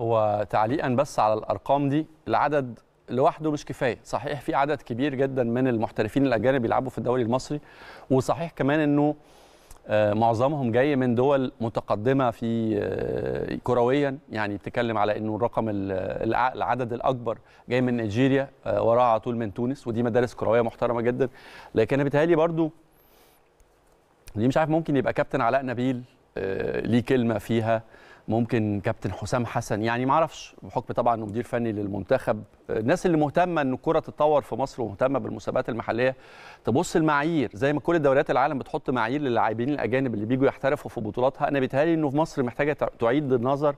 هو تعليقا بس على الارقام دي العدد لوحده مش كفايه صحيح في عدد كبير جدا من المحترفين الاجانب بيلعبوا في الدوري المصري وصحيح كمان انه آه، معظمهم جاي من دول متقدمه في آه، كرويا يعني بتتكلم على انه الرقم العدد الاكبر جاي من نيجيريا آه، وراه على طول من تونس ودي مدارس كرويه محترمه جدا لكن انا بيتهيألي برضو دي مش عارف ممكن يبقى كابتن علاء نبيل ليه كلمه فيها ممكن كابتن حسام حسن يعني ما اعرفش بحكم طبعا انه مدير فني للمنتخب الناس اللي مهتمه ان الكره تتطور في مصر ومهتمه بالمسابقات المحليه تبص المعايير زي ما كل دوريات العالم بتحط معايير للاعبين الاجانب اللي بيجوا يحترفوا في بطولاتها انا بيتهيألي انه في مصر محتاجه تعيد النظر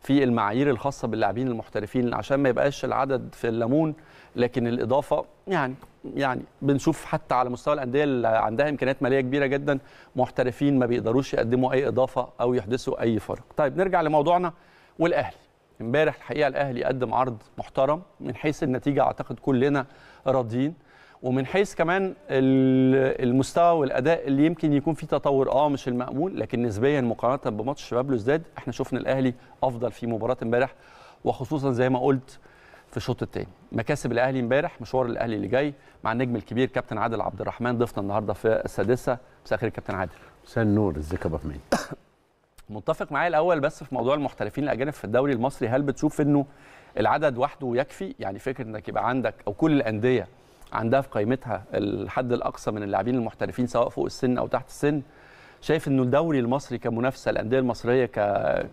في المعايير الخاصه باللاعبين المحترفين عشان ما يبقاش العدد في الليمون لكن الاضافه يعني يعني بنشوف حتى على مستوى الانديه اللي عندها امكانيات ماليه كبيره جدا محترفين ما بيقدروش يقدموا اي اضافه او يحدثوا اي فرق. طيب نرجع لموضوعنا والاهلي. امبارح الحقيقه الاهلي قدم عرض محترم من حيث النتيجه اعتقد كلنا راضيين ومن حيث كمان المستوى والاداء اللي يمكن يكون فيه تطور اه مش المامول لكن نسبيا مقارنه بماتش شباب لوزداد احنا شفنا الاهلي افضل في مباراه امبارح وخصوصا زي ما قلت في الشوط الثاني مكاسب الاهلي امبارح مشوار الاهلي اللي جاي مع النجم الكبير كابتن عادل عبد الرحمن ضيفنا النهارده في السادسه مساء الخير كابتن عادل مساء النور ازيك يا ابو متفق معايا الاول بس في موضوع المحترفين الاجانب في الدوري المصري هل بتشوف انه العدد وحده يكفي يعني فكره انك يبقى عندك او كل الانديه عندها في قائمتها الحد الاقصى من اللاعبين المحترفين سواء فوق السن او تحت السن شايف انه الدوري المصري كمنافسه الانديه المصريه ك...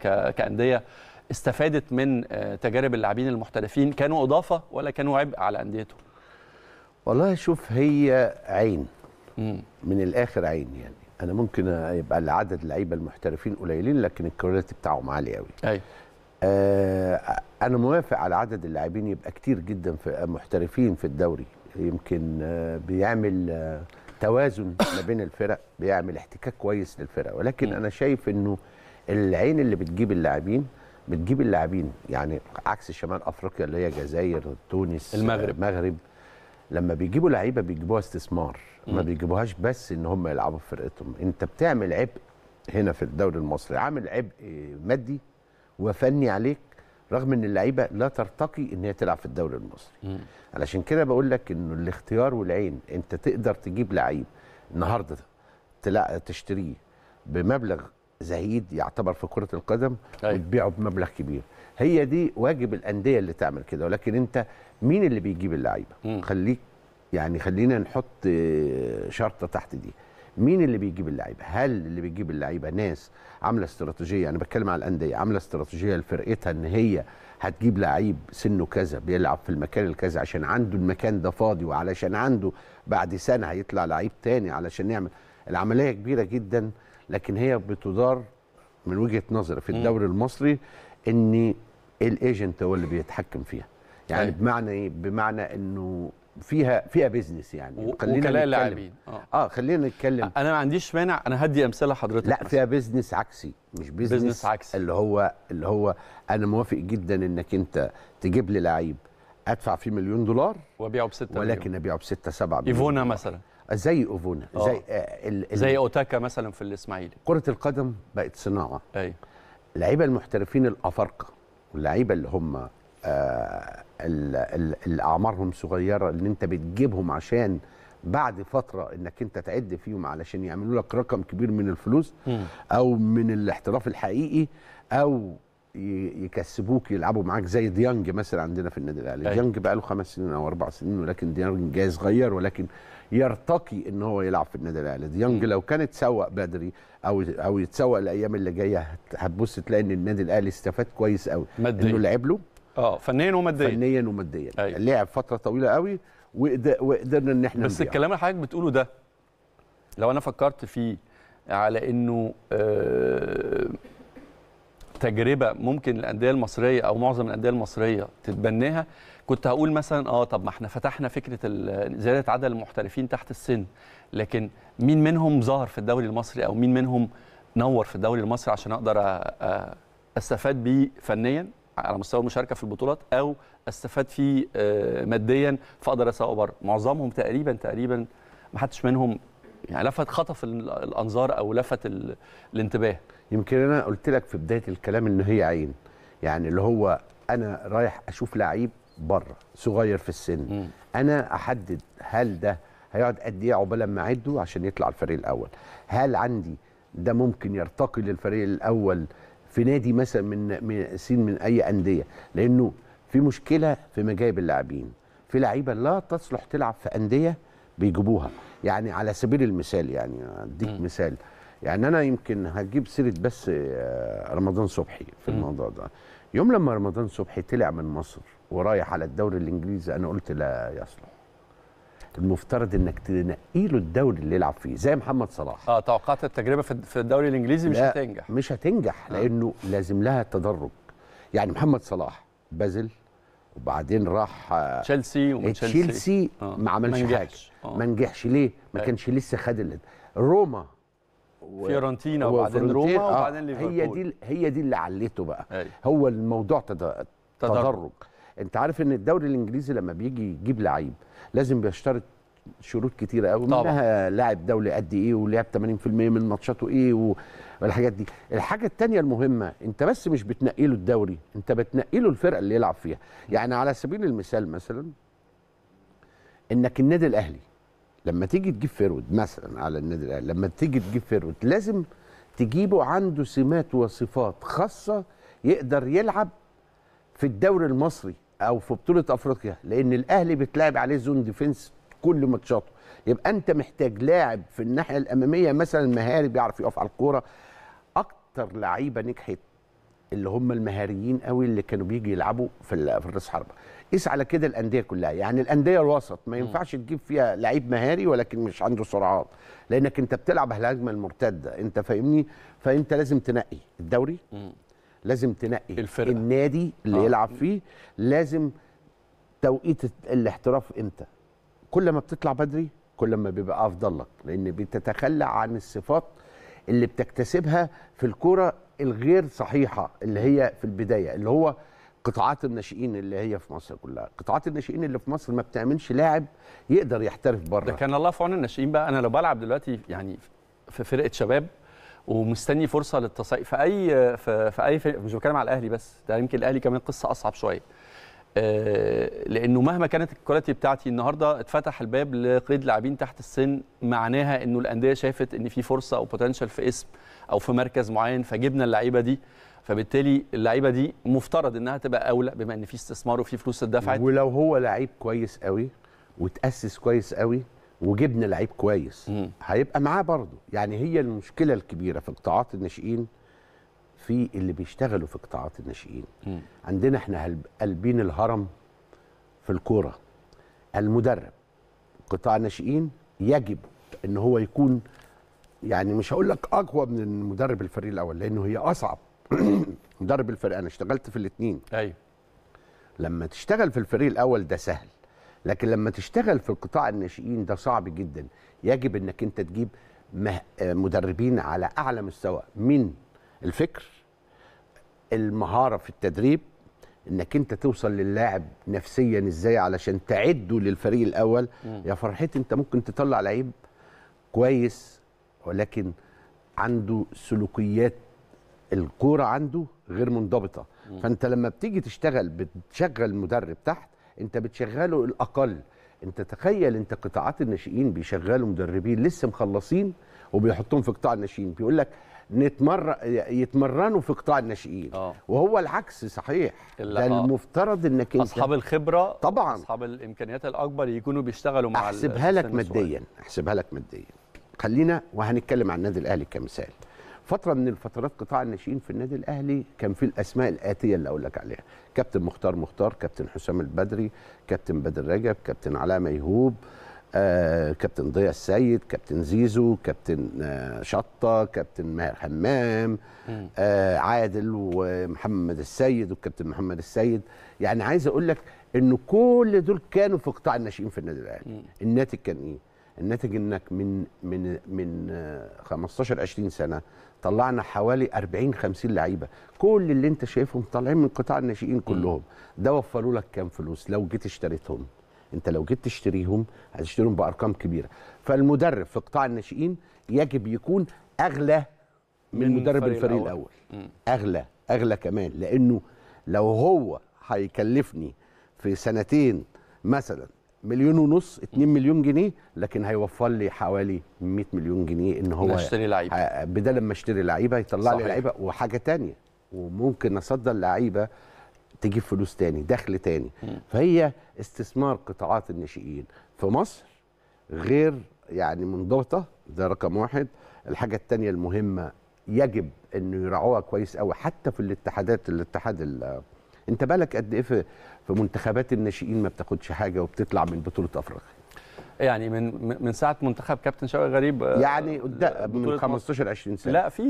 ك... كانديه استفادت من آه، تجارب اللاعبين المحترفين كانوا اضافه ولا كانوا عبء على انديتهم والله شوف هي عين مم. من الاخر عين يعني انا ممكن يبقى العدد اللعيبه المحترفين قليلين لكن الكواليتي بتاعهم عالي قوي ايوه آه انا موافق على عدد اللاعبين يبقى كتير جدا في آه، محترفين في الدوري يمكن آه بيعمل آه توازن ما بين الفرق بيعمل احتكاك كويس للفرق ولكن مم. انا شايف انه العين اللي بتجيب اللاعبين بتجيب اللاعبين يعني عكس شمال افريقيا اللي هي جزائر تونس المغرب المغرب لما بيجيبوا لعيبه بيجيبوها استثمار ما بيجيبوهاش بس ان هم يلعبوا في فرقتهم انت بتعمل عبء هنا في الدوري المصري عامل عبء مادي وفني عليك رغم ان اللعيبه لا ترتقي ان هي تلعب في الدوري المصري علشان كده بقول لك انه الاختيار والعين انت تقدر تجيب لعيب النهارده تشتريه بمبلغ زهيد يعتبر في كره القدم أيوة. وتبيعه بمبلغ كبير هي دي واجب الانديه اللي تعمل كده ولكن انت مين اللي بيجيب اللعيبه خليك يعني خلينا نحط آه، شرطه تحت دي مين اللي بيجيب اللعيبه هل اللي بيجيب اللعيبه ناس عامله استراتيجيه انا بتكلم على الانديه عامله استراتيجيه لفرقتها ان هي هتجيب لعيب سنه كذا بيلعب في المكان الكذا عشان عنده المكان ده فاضي وعلشان عنده بعد سنه هيطلع لعيب تاني علشان نعمل العمليه كبيره جدا لكن هي بتدار من وجهه نظري في الدوري المصري ان الايجنت هو اللي بيتحكم فيها يعني أيه. بمعنى ايه بمعنى انه فيها فيها بيزنس يعني خلينا نتكلم آه. اه خلينا نتكلم انا ما عنديش مانع انا هدي امثله لحضرتك لا فيها بيزنس عكسي مش بيزنس, بيزنس عكسي اللي هو اللي هو انا موافق جدا انك انت تجيب لي لعيب ادفع فيه مليون دولار وابيعه ب 6 ولكن ابيعه ب 6 7 مليون ايفونا مثلا زي اوفونا آه. زي آه زي اوتاكا مثلا في الاسماعيلي كره القدم بقت صناعه ايوه اللعيبه المحترفين الافارقه واللعيبه اللي هم آه اللي اعمارهم صغيره اللي انت بتجيبهم عشان بعد فتره انك انت تعد فيهم علشان يعملوا لك رقم كبير من الفلوس م. او من الاحتراف الحقيقي او يكسبوك يلعبوا معاك زي ديانج مثلا عندنا في النادي الاهلي أيوة. ديانج بقى له خمس سنين او اربع سنين ولكن ديانج جاي صغير ولكن يرتقي ان هو يلعب في النادي الاهلي ديانج لو كان اتسوق بدري او او يتسوق الايام اللي جايه هتبص تلاقي ان النادي الاهلي استفاد كويس قوي انه لعب له اه فنيا وماديا فنيا وماديا أيوة. لعب فتره طويله قوي وقدرنا ان احنا بس نبيع. الكلام اللي حضرتك بتقوله ده لو انا فكرت فيه على انه آه تجربه ممكن الانديه المصريه او معظم الانديه المصريه تتبناها كنت هقول مثلا اه طب ما احنا فتحنا فكره زياده عدد المحترفين تحت السن لكن مين منهم ظهر في الدوري المصري او مين منهم نور في الدوري المصري عشان اقدر استفاد بيه فنيا على مستوى المشاركه في البطولات او استفاد فيه آه، ماديا فاقدر اسوق بره معظمهم تقريبا تقريبا ما حدش منهم يعني لفت خطف الانظار او لفت الانتباه يمكن انا قلت لك في بدايه الكلام ان هي عين يعني اللي هو انا رايح اشوف لعيب بره صغير في السن م. انا احدد هل ده هيقعد قد ايه عقبال ما اعده عشان يطلع الفريق الاول هل عندي ده ممكن يرتقي للفريق الاول في نادي مثلا من من سين من اي انديه لانه في مشكله في مجايب اللاعبين في لعيبه لا تصلح تلعب في انديه بيجيبوها يعني على سبيل المثال يعني اديك مثال يعني انا يمكن هجيب سيره بس آه، رمضان صبحي في الموضوع ده يوم لما رمضان صبحي طلع من مصر ورايح على الدوري الانجليزي انا قلت لا يصلح المفترض انك تنقي له الدوري اللي يلعب فيه زي محمد صلاح اه توقعت التجربه في الدوري الانجليزي مش هتنجح مش هتنجح آه. لانه لازم لها تدرج يعني محمد صلاح بازل وبعدين راح آه، إيه، تشيلسي تشيلسي تشيلسي آه. ما عملش حاجه ما نجحش ليه ما طيب. كانش لسه خد روما و... فيورنتينا وبعدين روما آه، وبعدين ليفربول هي دي هي دي اللي علته بقى أي. أيوة. هو الموضوع تد... تدرج انت عارف ان الدوري الانجليزي لما بيجي يجيب لعيب لازم بيشترط شروط كتيره قوي منها لاعب دولي قد ايه ولعب 80% من ماتشاته ايه والحاجات دي الحاجه الثانيه المهمه انت بس مش بتنقي له الدوري انت بتنقي له الفرقه اللي يلعب فيها يعني على سبيل المثال مثلا انك النادي الاهلي لما تيجي تجيب فيرود مثلا على النادي الاهلي لما تيجي تجيب فيرود لازم تجيبه عنده سمات وصفات خاصه يقدر يلعب في الدوري المصري او في بطوله افريقيا لان الاهلي بتلعب عليه زون ديفنس كل ماتشاته يبقى انت محتاج لاعب في الناحيه الاماميه مثلا مهاري بيعرف يقف على الكوره اكتر لعيبه نجحت اللي هم المهاريين قوي اللي كانوا بيجي يلعبوا في في الراس حربه قيس على كده الانديه كلها يعني الانديه الوسط ما ينفعش تجيب فيها لعيب مهاري ولكن مش عنده سرعات لانك انت بتلعب الهجمه المرتده انت فاهمني فانت لازم تنقي الدوري لازم تنقي الفرقة. النادي اللي آه. يلعب فيه لازم توقيت الاحتراف امتى كل ما بتطلع بدري كل ما بيبقى افضل لك لان بتتخلى عن الصفات اللي بتكتسبها في الكوره الغير صحيحه اللي هي في البدايه اللي هو قطاعات الناشئين اللي هي في مصر كلها قطاعات الناشئين اللي في مصر ما بتعملش لاعب يقدر يحترف بره ده كان الله في عون الناشئين بقى انا لو بلعب دلوقتي يعني في فرقه شباب ومستني فرصه للتصعيد في اي في, في اي فرق مش بتكلم على الاهلي بس ده يمكن الاهلي كمان قصه اصعب شويه آه، لانه مهما كانت الكواليتي بتاعتي النهارده اتفتح الباب لقيد لاعبين تحت السن معناها انه الانديه شافت ان في فرصه او بوتنشال في اسم او في مركز معين فجبنا اللعيبه دي فبالتالي اللعيبه دي مفترض انها تبقى اولى بما ان في استثمار وفي فلوس اتدفعت ولو هو لعيب كويس قوي وتاسس كويس قوي وجبنا لعيب كويس هيبقى معاه برضه يعني هي المشكله الكبيره في قطاعات الناشئين في اللي بيشتغلوا في قطاعات الناشئين م. عندنا احنا قلبين الهرم في الكوره المدرب قطاع الناشئين يجب ان هو يكون يعني مش هقول لك اقوى من مدرب الفريق الاول لانه هي اصعب مدرب الفريق انا اشتغلت في الاثنين ايوه لما تشتغل في الفريق الاول ده سهل لكن لما تشتغل في القطاع الناشئين ده صعب جدا يجب انك انت تجيب مدربين على اعلى مستوى من الفكر المهاره في التدريب انك انت توصل للاعب نفسيا ازاي علشان تعده للفريق الاول مم. يا فرحتي انت ممكن تطلع لعيب كويس ولكن عنده سلوكيات الكوره عنده غير منضبطه مم. فانت لما بتيجي تشتغل بتشغل مدرب تحت انت بتشغله الاقل انت تخيل انت قطاعات الناشئين بيشغلوا مدربين لسه مخلصين وبيحطهم في قطاع الناشئين بيقول لك نتمر... يتمرنوا في قطاع الناشئين آه. وهو العكس صحيح ده آه. المفترض انك انت اصحاب الخبره طبعا اصحاب الامكانيات الاكبر يكونوا بيشتغلوا مع احسبها لك ماديا احسبها لك ماديا خلينا وهنتكلم عن النادي الاهلي كمثال فتره من الفترات قطاع الناشئين في النادي الاهلي كان في الاسماء الاتيه اللي اقول لك عليها كابتن مختار مختار كابتن حسام البدري كابتن بدر رجب كابتن علاء ميهوب آه، كابتن ضياء السيد كابتن زيزو كابتن آه، شطه كابتن ماهر حمام آه، عادل ومحمد السيد والكابتن محمد السيد يعني عايز اقول لك ان كل دول كانوا في قطاع الناشئين في النادي الاهلي الناتج كان ايه الناتج انك من من من 15 20 سنه طلعنا حوالي 40 50 لعيبه كل اللي انت شايفهم طالعين من قطاع الناشئين كلهم ده وفروا لك كام فلوس لو جيت اشتريتهم انت لو جيت تشتريهم هتشتريهم بارقام كبيره فالمدرب في قطاع الناشئين يجب يكون اغلى من, من مدرب الفريق, الفريق الاول, الأول. اغلى اغلى كمان لانه لو هو هيكلفني في سنتين مثلا مليون ونص 2 مليون جنيه لكن هيوفر لي حوالي 100 مليون جنيه ان هو اشتري لعيبه بدل ما اشتري لعيبه يطلع صحيح. لي لعيبه وحاجه تانية وممكن اصدر لعيبه تجيب فلوس تاني دخل تاني فهي استثمار قطاعات الناشئين في مصر غير يعني منضبطه ده رقم واحد الحاجه الثانيه المهمه يجب انه يراعوها كويس قوي حتى في الاتحادات الاتحاد انت بالك قد ايه في منتخبات الناشئين ما بتاخدش حاجه وبتطلع من بطوله افريقيا يعني من من ساعه منتخب كابتن شوقي غريب آه، يعني آه، من 15 20 سنه لا في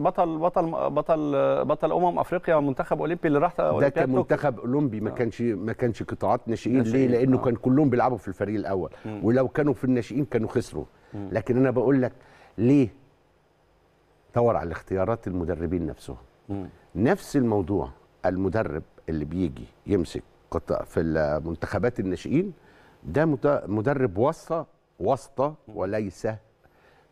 بطل بطل بطل بطل امم افريقيا منتخب اولمبي اللي راح ده كان منتخب اولمبي ما آه. كانش ما كانش قطاعات ناشئين ليه؟ لانه آه. كان كلهم بيلعبوا في الفريق الاول م. ولو كانوا في الناشئين كانوا خسروا م. لكن انا بقول لك ليه؟ دور على اختيارات المدربين نفسهم م. نفس الموضوع المدرب اللي بيجي يمسك في المنتخبات الناشئين ده مدرب واسطه واسطه وليس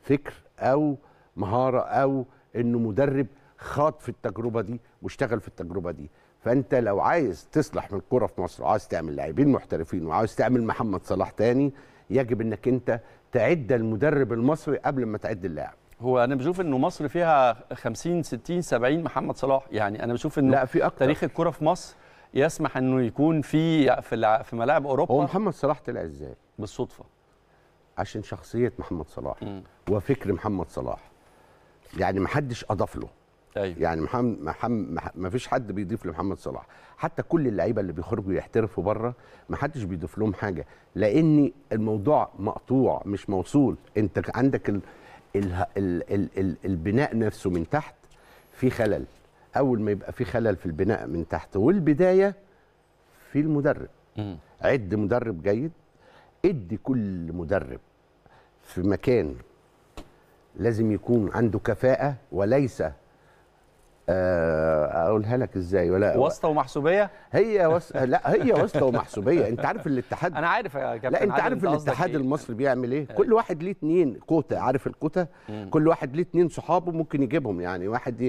فكر او مهاره او انه مدرب خاض في التجربه دي واشتغل في التجربه دي فانت لو عايز تصلح من الكره في مصر وعايز تعمل لاعبين محترفين وعايز تعمل محمد صلاح تاني يجب انك انت تعد المدرب المصري قبل ما تعد اللاعب هو انا بشوف انه مصر فيها 50 60 70 محمد صلاح يعني انا بشوف انه لا في أكتر. تاريخ الكره في مصر يسمح انه يكون في في, في ملاعب اوروبا هو محمد صلاح طلع ازاي؟ بالصدفه عشان شخصيه محمد صلاح م. وفكر محمد صلاح يعني ما حدش اضاف له أيوة. يعني محمد محمد ما فيش حد بيضيف لمحمد صلاح حتى كل اللعيبه اللي بيخرجوا يحترفوا بره ما حدش بيضيف لهم حاجه لان الموضوع مقطوع مش موصول انت عندك ال ال ال ال البناء نفسه من تحت في خلل اول ما يبقى في خلل في البناء من تحت والبدايه في المدرب مم. عد مدرب جيد ادي كل مدرب في مكان لازم يكون عنده كفاءه وليس آه، اقولها لك ازاي ولا واسطه ومحسوبيه هي وص... لا هي واسطه ومحسوبيه انت عارف الاتحاد انا عارف يا كابتن لا انت عارف انت الاتحاد إيه؟ المصري بيعمل إيه؟, ايه كل واحد ليه اتنين كوتا عارف الكوتا كل واحد ليه اتنين صحابه ممكن يجيبهم يعني واحد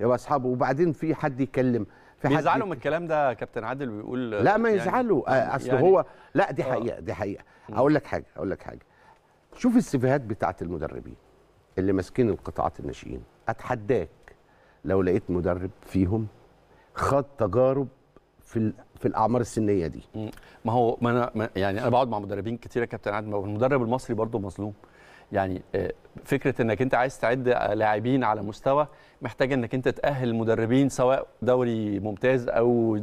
يبقى اصحابه وبعدين في حد يكلم في حد بيزعلوا من الكلام ده كابتن عادل بيقول لا ما يعني يزعلوا آه، يعني اصل يعني هو لا دي آه. حقيقه دي حقيقه اقول لك حاجه اقول لك حاجه شوف السيفيهات بتاعه المدربين اللي ماسكين القطاعات الناشئين اتحداك لو لقيت مدرب فيهم خاض تجارب في في الاعمار السنيه دي ما هو ما انا يعني انا بقعد مع مدربين كتير يا كابتن عادل المدرب المصري برضه مظلوم يعني آه، فكره انك انت عايز تعد لاعبين على مستوى محتاج انك انت تاهل المدربين سواء دوري ممتاز او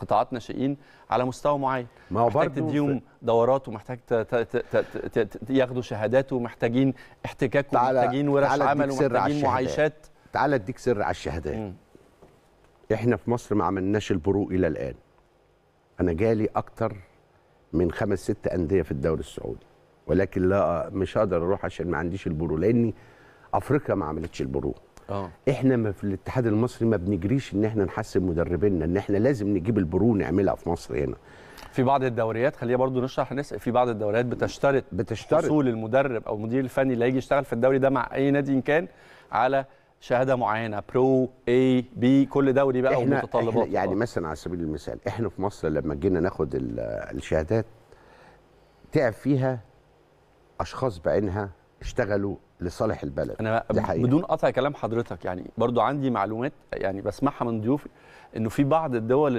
قطاعات ناشئين على مستوى معين ما هو محتاج تديهم دورات ومحتاج ياخدوا شهادات ومحتاجين احتكاك ومحتاجين ورش عمل ومحتاجين معايشات تعالى اديك سر على الشهادات احنا في مصر ما عملناش البرو الى الان انا جالي اكتر من خمس ست انديه في الدوري السعودي ولكن لا مش هقدر اروح عشان ما عنديش البرو لاني افريقيا ما عملتش البرو أوه. احنا ما في الاتحاد المصري ما بنجريش ان احنا نحسن مدربينا ان احنا لازم نجيب البرو نعملها في مصر هنا في بعض الدوريات خليها برضو نشرح الناس في بعض الدوريات بتشترط بتشترط حصول المدرب او المدير الفني اللي هيجي يشتغل في الدوري ده مع اي نادي إن كان على شهاده معينه برو اي بي كل دوري بقى احنا ومتطلبات احنا يعني مثلا على سبيل المثال احنا في مصر لما جينا ناخد الشهادات تعب فيها اشخاص بعينها اشتغلوا لصالح البلد انا بدون قطع كلام حضرتك يعني برضو عندي معلومات يعني بسمعها من ضيوفي انه في بعض الدول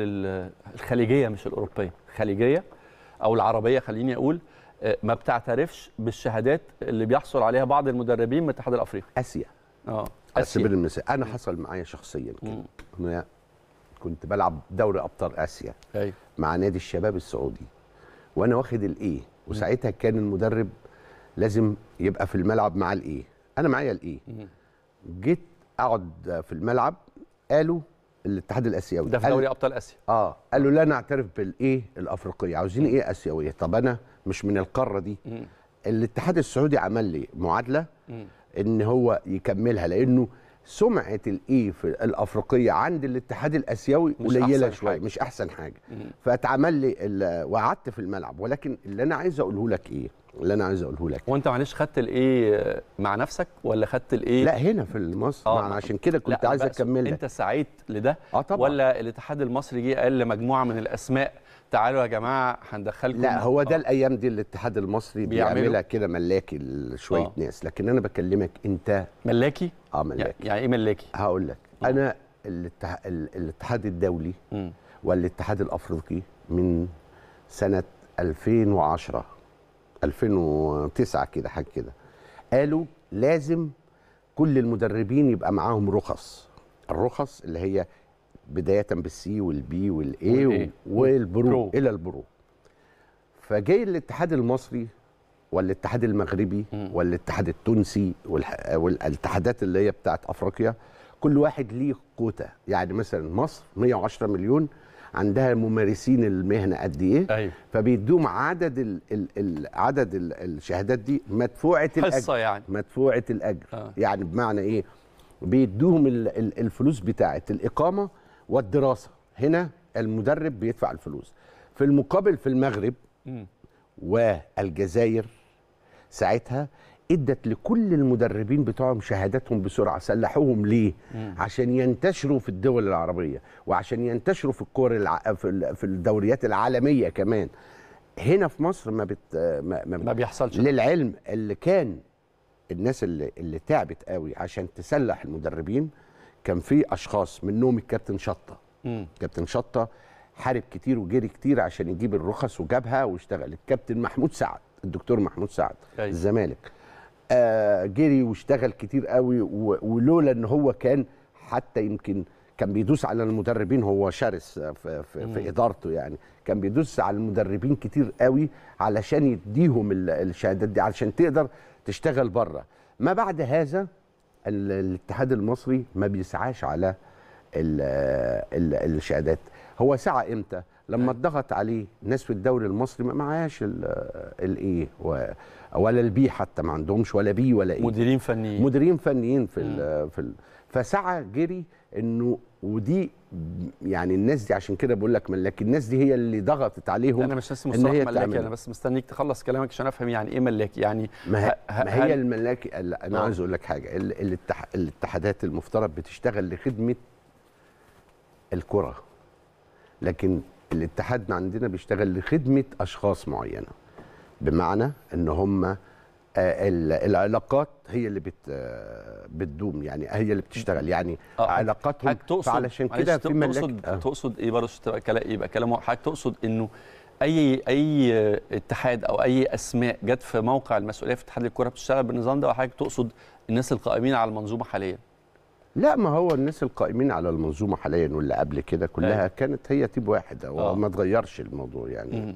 الخليجيه مش الاوروبيه الخليجيه او العربيه خليني اقول آه، ما بتعترفش بالشهادات اللي بيحصل عليها بعض المدربين من الاتحاد الافريقي اسيا اه على سبيل المثال انا حصل معايا شخصيا كده انا كنت بلعب دوري ابطال اسيا أيوه. مع نادي الشباب السعودي وانا واخد الايه وساعتها كان المدرب لازم يبقى في الملعب مع الايه انا معايا الايه جيت اقعد في الملعب قالوا الاتحاد الاسيوي ده في دوري ابطال اسيا اه قالوا لا نعترف بالايه الافريقيه عاوزين ايه اسيويه طب انا مش من القاره دي الاتحاد السعودي عمل لي معادله ان هو يكملها لانه سمعه الايف الافريقيه عند الاتحاد الاسيوي قليله شويه مش احسن حاجه فاتعمل لي وقعدت في الملعب ولكن اللي انا عايز اقوله لك ايه اللي انا عايز اقوله لك وانت معلش خدت الايه مع نفسك ولا خدت الايه لا هنا في مصر آه. عشان كده كنت عايز اكمل انت سعيت لده آه طبعا. ولا الاتحاد المصري جه قال لمجموعه من الاسماء تعالوا يا جماعه هندخلكم لا هو آه. ده الايام دي الاتحاد المصري بيعملها كده ملاكي لشويه آه. ناس لكن انا بكلمك انت ملاكي اه ملاكي يعني ايه ملاكي هقول لك آه. انا الاتح... الاتحاد الدولي م. والاتحاد الافريقي من سنه 2010 2009 كده حاجه كده قالوا لازم كل المدربين يبقى معاهم رخص الرخص اللي هي بدايه بالسي والبي والاي والبرو الى البرو فجاي الاتحاد المصري والاتحاد المغربي والاتحاد التونسي والاتحادات اللي هي بتاعت افريقيا كل واحد ليه كوتا يعني مثلا مصر 110 مليون عندها ممارسين المهنه قد ايه أيوه. فبيدوم عدد الـ الـ الـ عدد الـ الشهادات دي مدفوعه الاجر يعني مدفوعه الاجر آه. يعني بمعنى ايه بيدوهم الفلوس بتاعه الاقامه والدراسه هنا المدرب بيدفع الفلوس في المقابل في المغرب م. والجزائر ساعتها ادت لكل المدربين بتوعهم شهاداتهم بسرعه سلحوهم ليه مم. عشان ينتشروا في الدول العربيه وعشان ينتشروا في الكور الع... في الدوريات العالميه كمان هنا في مصر ما بت... ما, ما, ما بيحصلش للعلم اللي كان الناس اللي اللي تعبت قوي عشان تسلح المدربين كان في اشخاص منهم الكابتن شطه مم. كابتن شطه حارب كتير وجري كتير عشان يجيب الرخص وجابها واشتغل الكابتن محمود سعد الدكتور محمود سعد أيوة. الزمالك آه، جري واشتغل كتير قوي ولولا ان هو كان حتى يمكن كان بيدوس على المدربين هو شرس في, في, في ادارته يعني كان بيدوس على المدربين كتير قوي علشان يديهم الشهادات دي علشان تقدر تشتغل بره ما بعد هذا الاتحاد المصري ما بيسعاش على الشهادات هو سعى امتى لما نعم. اتضغط عليه ناس في الدوري المصري ما معهاش الايه آه، ولا البي حتى ما عندهمش ولا بي ولا ايه مديرين فنيين مديرين فنيين في الـ نعم. آه، في الـ فسعى جري انه ودي يعني الناس دي عشان كده بقول لك ملاكي الناس دي هي اللي ضغطت عليهم انا مش ناسي مصطلح ملاكي تعمل. انا بس مستنيك تخلص كلامك عشان افهم يعني ايه ملاكي يعني ما, ه... ما هي الملاكي لا انا آه. عايز اقول لك حاجه الاتحادات المفترض بتشتغل لخدمه الكره لكن الاتحاد عندنا بيشتغل لخدمه اشخاص معينه بمعنى ان هم آه، العلاقات هي اللي بت بتدوم يعني هي اللي بتشتغل يعني آه علاقاتهم علشان كده في ملك تقصد آه. تقصد ايه برضه يبقى كلام حضرتك تقصد انه اي اي اتحاد او اي اسماء جت في موقع المسؤوليه في اتحاد الكره بتشتغل بالنظام ده وحضرتك تقصد الناس القائمين على المنظومه حاليا لا ما هو الناس القائمين على المنظومه حاليا واللي قبل كده كلها أي. كانت هي تيب واحد هو آه. ما اتغيرش الموضوع يعني م.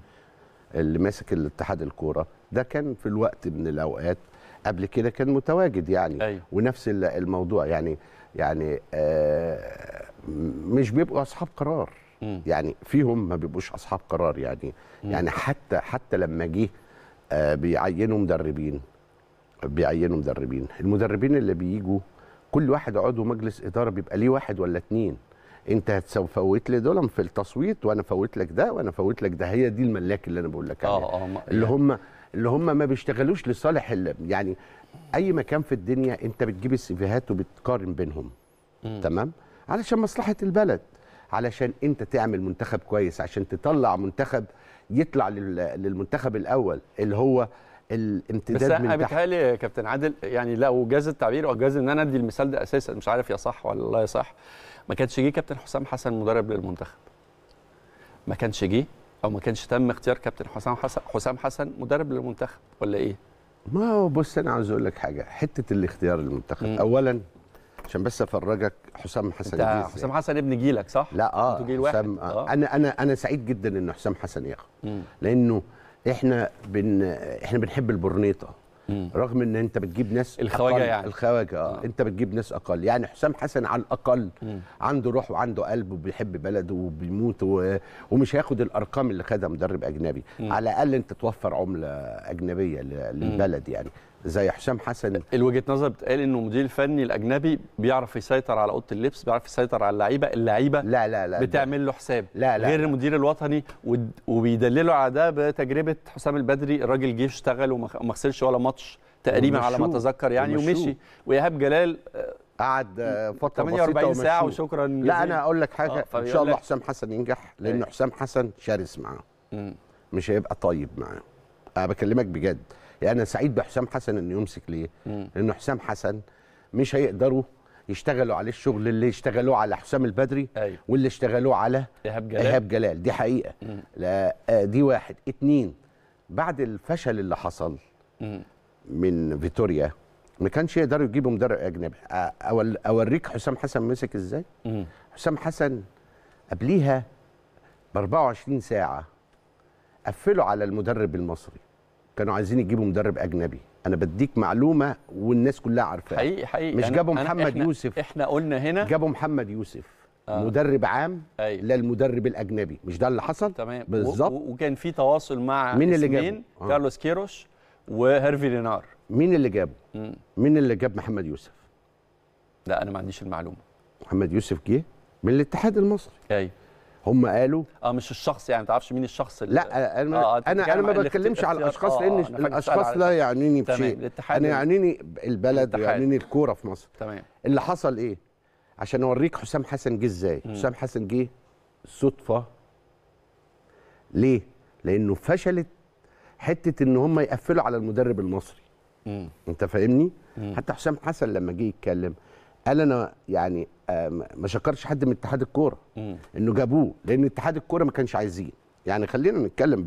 اللي ماسك الاتحاد الكوره ده كان في الوقت من الاوقات قبل كده كان متواجد يعني أي. ونفس الموضوع يعني يعني آه مش بيبقوا اصحاب قرار م. يعني فيهم ما بيبقوش اصحاب قرار يعني م. يعني حتى حتى لما جه آه بيعينوا مدربين بيعينوا مدربين المدربين اللي بيجوا كل واحد عضو مجلس اداره بيبقى ليه واحد ولا اتنين انت فوت لي دول في التصويت وانا فوت لك ده وانا فوت لك ده هي دي الملاك اللي انا بقول لك عليها آه آه اللي يعني. هم اللي هم ما بيشتغلوش لصالح يعني اي مكان في الدنيا انت بتجيب السيفيهات وبتقارن بينهم م. تمام علشان مصلحه البلد علشان انت تعمل منتخب كويس عشان تطلع منتخب يطلع للمنتخب الاول اللي هو الامتداد بس من تحت بيتهيألي يا كابتن عادل يعني لو جاز التعبير وجاز ان انا ادي المثال ده اساسا مش عارف يا صح ولا لا يا صح ما كانش جه كابتن حسام حسن مدرب للمنتخب ما كانش جه او ما كانش تم اختيار كابتن حسام حسن حسام حسن مدرب للمنتخب ولا ايه ما هو بص انا عاوز اقول لك حاجه حته الاختيار للمنتخب اولا عشان بس افرجك حسام حسن انت حسام حسن ابن جيلك صح؟ لا اه, جيل واحد. حسام آه،, آه. انا انا انا سعيد جدا ان حسام حسن ياخد لانه احنا بن احنا بنحب البرنيطه رغم ان انت بتجيب ناس الخواجه يعني الخواجه آه. آه. انت بتجيب ناس اقل يعني حسام حسن على الاقل مم. عنده روح وعنده قلب وبيحب بلده وبيموت و... ومش هياخد الارقام اللي خدها مدرب اجنبي مم. على الاقل انت توفر عمله اجنبيه للبلد يعني زي حسام حسن الوجهه نظر بتقال انه المدير الفني الاجنبي بيعرف يسيطر على اوضه اللبس بيعرف يسيطر على اللعيبه اللعيبه لا لا لا بتعمل له حساب لا لا غير المدير الوطني وبيدللوا على ده بتجربه حسام البدري الراجل جه اشتغل وما خسرش ولا ماتش تقريبا على ما اتذكر يعني ومشي وايهاب جلال آه، قعد فتره 48 ساعه ومشو. وشكرا لا انا اقول لك حاجه آه ان شاء الله حسام حسن ينجح لان إيه. حسام حسن شرس معاه مش هيبقى طيب معاه انا بكلمك بجد يعني انا سعيد بحسام حسن انه يمسك ليه؟ لانه حسام حسن مش هيقدروا يشتغلوا عليه الشغل اللي اشتغلوه على حسام البدري أيوه. واللي اشتغلوه على ايهاب جلال ايهاب جلال دي حقيقه لا آه، دي واحد اتنين بعد الفشل اللي حصل مم. من فيتوريا ما كانش يقدروا يجيبوا مدرب اجنبي اوريك حسام حسن مسك ازاي مم. حسام حسن قبليها ب 24 ساعه قفلوا على المدرب المصري كانوا عايزين يجيبوا مدرب اجنبي انا بديك معلومه والناس كلها عارفاها حقيقي حقيقي مش جابوا محمد إحنا يوسف احنا قلنا هنا جابوا محمد يوسف آه. مدرب عام أيوة. للمدرب الاجنبي مش ده اللي حصل تمام بالظبط وكان في تواصل مع مين اللي جابه آه. كارلوس كيروش وهيرفي رينار مين اللي جابه مين اللي جاب محمد يوسف لا انا ما عنديش المعلومه محمد يوسف جه من الاتحاد المصري ايوه هم قالوا اه مش الشخص يعني ما تعرفش مين الشخص اللي لا آه، انا آه انا انا ما بتكلمش على الاشخاص آه لان آه، الاشخاص لا يعنيني بشيء انا يعنيني البلد يعنيني الكوره في مصر تمام اللي حصل ايه عشان اوريك حسام حسن جه ازاي حسام حسن جه صدفه ليه لانه فشلت حته ان هم يقفلوا على المدرب المصري مم. انت فاهمني مم. حتى حسام حسن لما جه يتكلم قال انا يعني آه، ما شكرش حد من اتحاد الكوره انه جابوه لان اتحاد الكوره ما كانش عايزين يعني خلينا نتكلم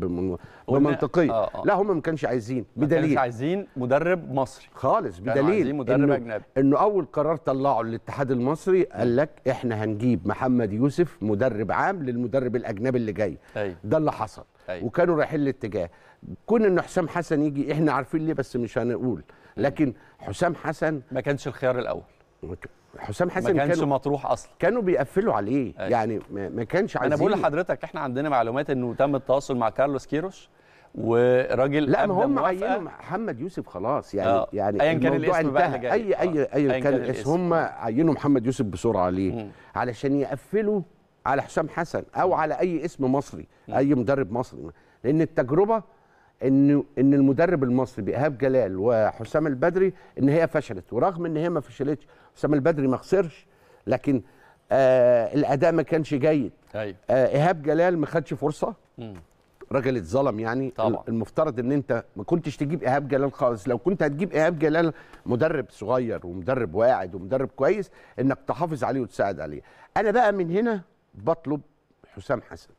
بمنطقيه آه آه. لا هم ما كانش عايزين بدليل ما كانش عايزين مدرب مصري خالص بدليل مدرب إنه, أجنبي. انه اول قرار طلعه الاتحاد المصري قال لك احنا هنجيب محمد يوسف مدرب عام للمدرب الاجنبي اللي جاي أيوه. ده اللي حصل أيوه. وكانوا رايحين الاتجاه كون ان حسام حسن يجي احنا عارفين ليه بس مش هنقول لكن حسام حسن ما كانش الخيار الاول حسام حسن ما كانش كانوا مطروح اصلا كانوا بيقفلوا عليه أيه. يعني ما كانش عايزين انا بقول لحضرتك احنا عندنا معلومات انه تم التواصل مع كارلوس كيروش وراجل لا ما هم عينوا محمد يوسف خلاص يعني آه. يعني ايا كان الاسم بقى اللي اي اي آه. ايا كان الاسم هم عينوا محمد يوسف بسرعه ليه؟ مم. علشان يقفلوا على حسام حسن او على اي اسم مصري مم. اي مدرب مصري لان التجربه ان ان المدرب المصري بايهاب جلال وحسام البدري ان هي فشلت ورغم ان هي ما فشلتش اسامه البدري ما خسرش لكن آه الاداء ما كانش جيد طيب. آه ايهاب جلال ما خدش فرصه راجل اتظلم يعني طبعا. المفترض ان انت ما كنتش تجيب ايهاب جلال خالص لو كنت هتجيب ايهاب جلال مدرب صغير ومدرب واعد ومدرب كويس انك تحافظ عليه وتساعد عليه انا بقى من هنا بطلب حسام حسن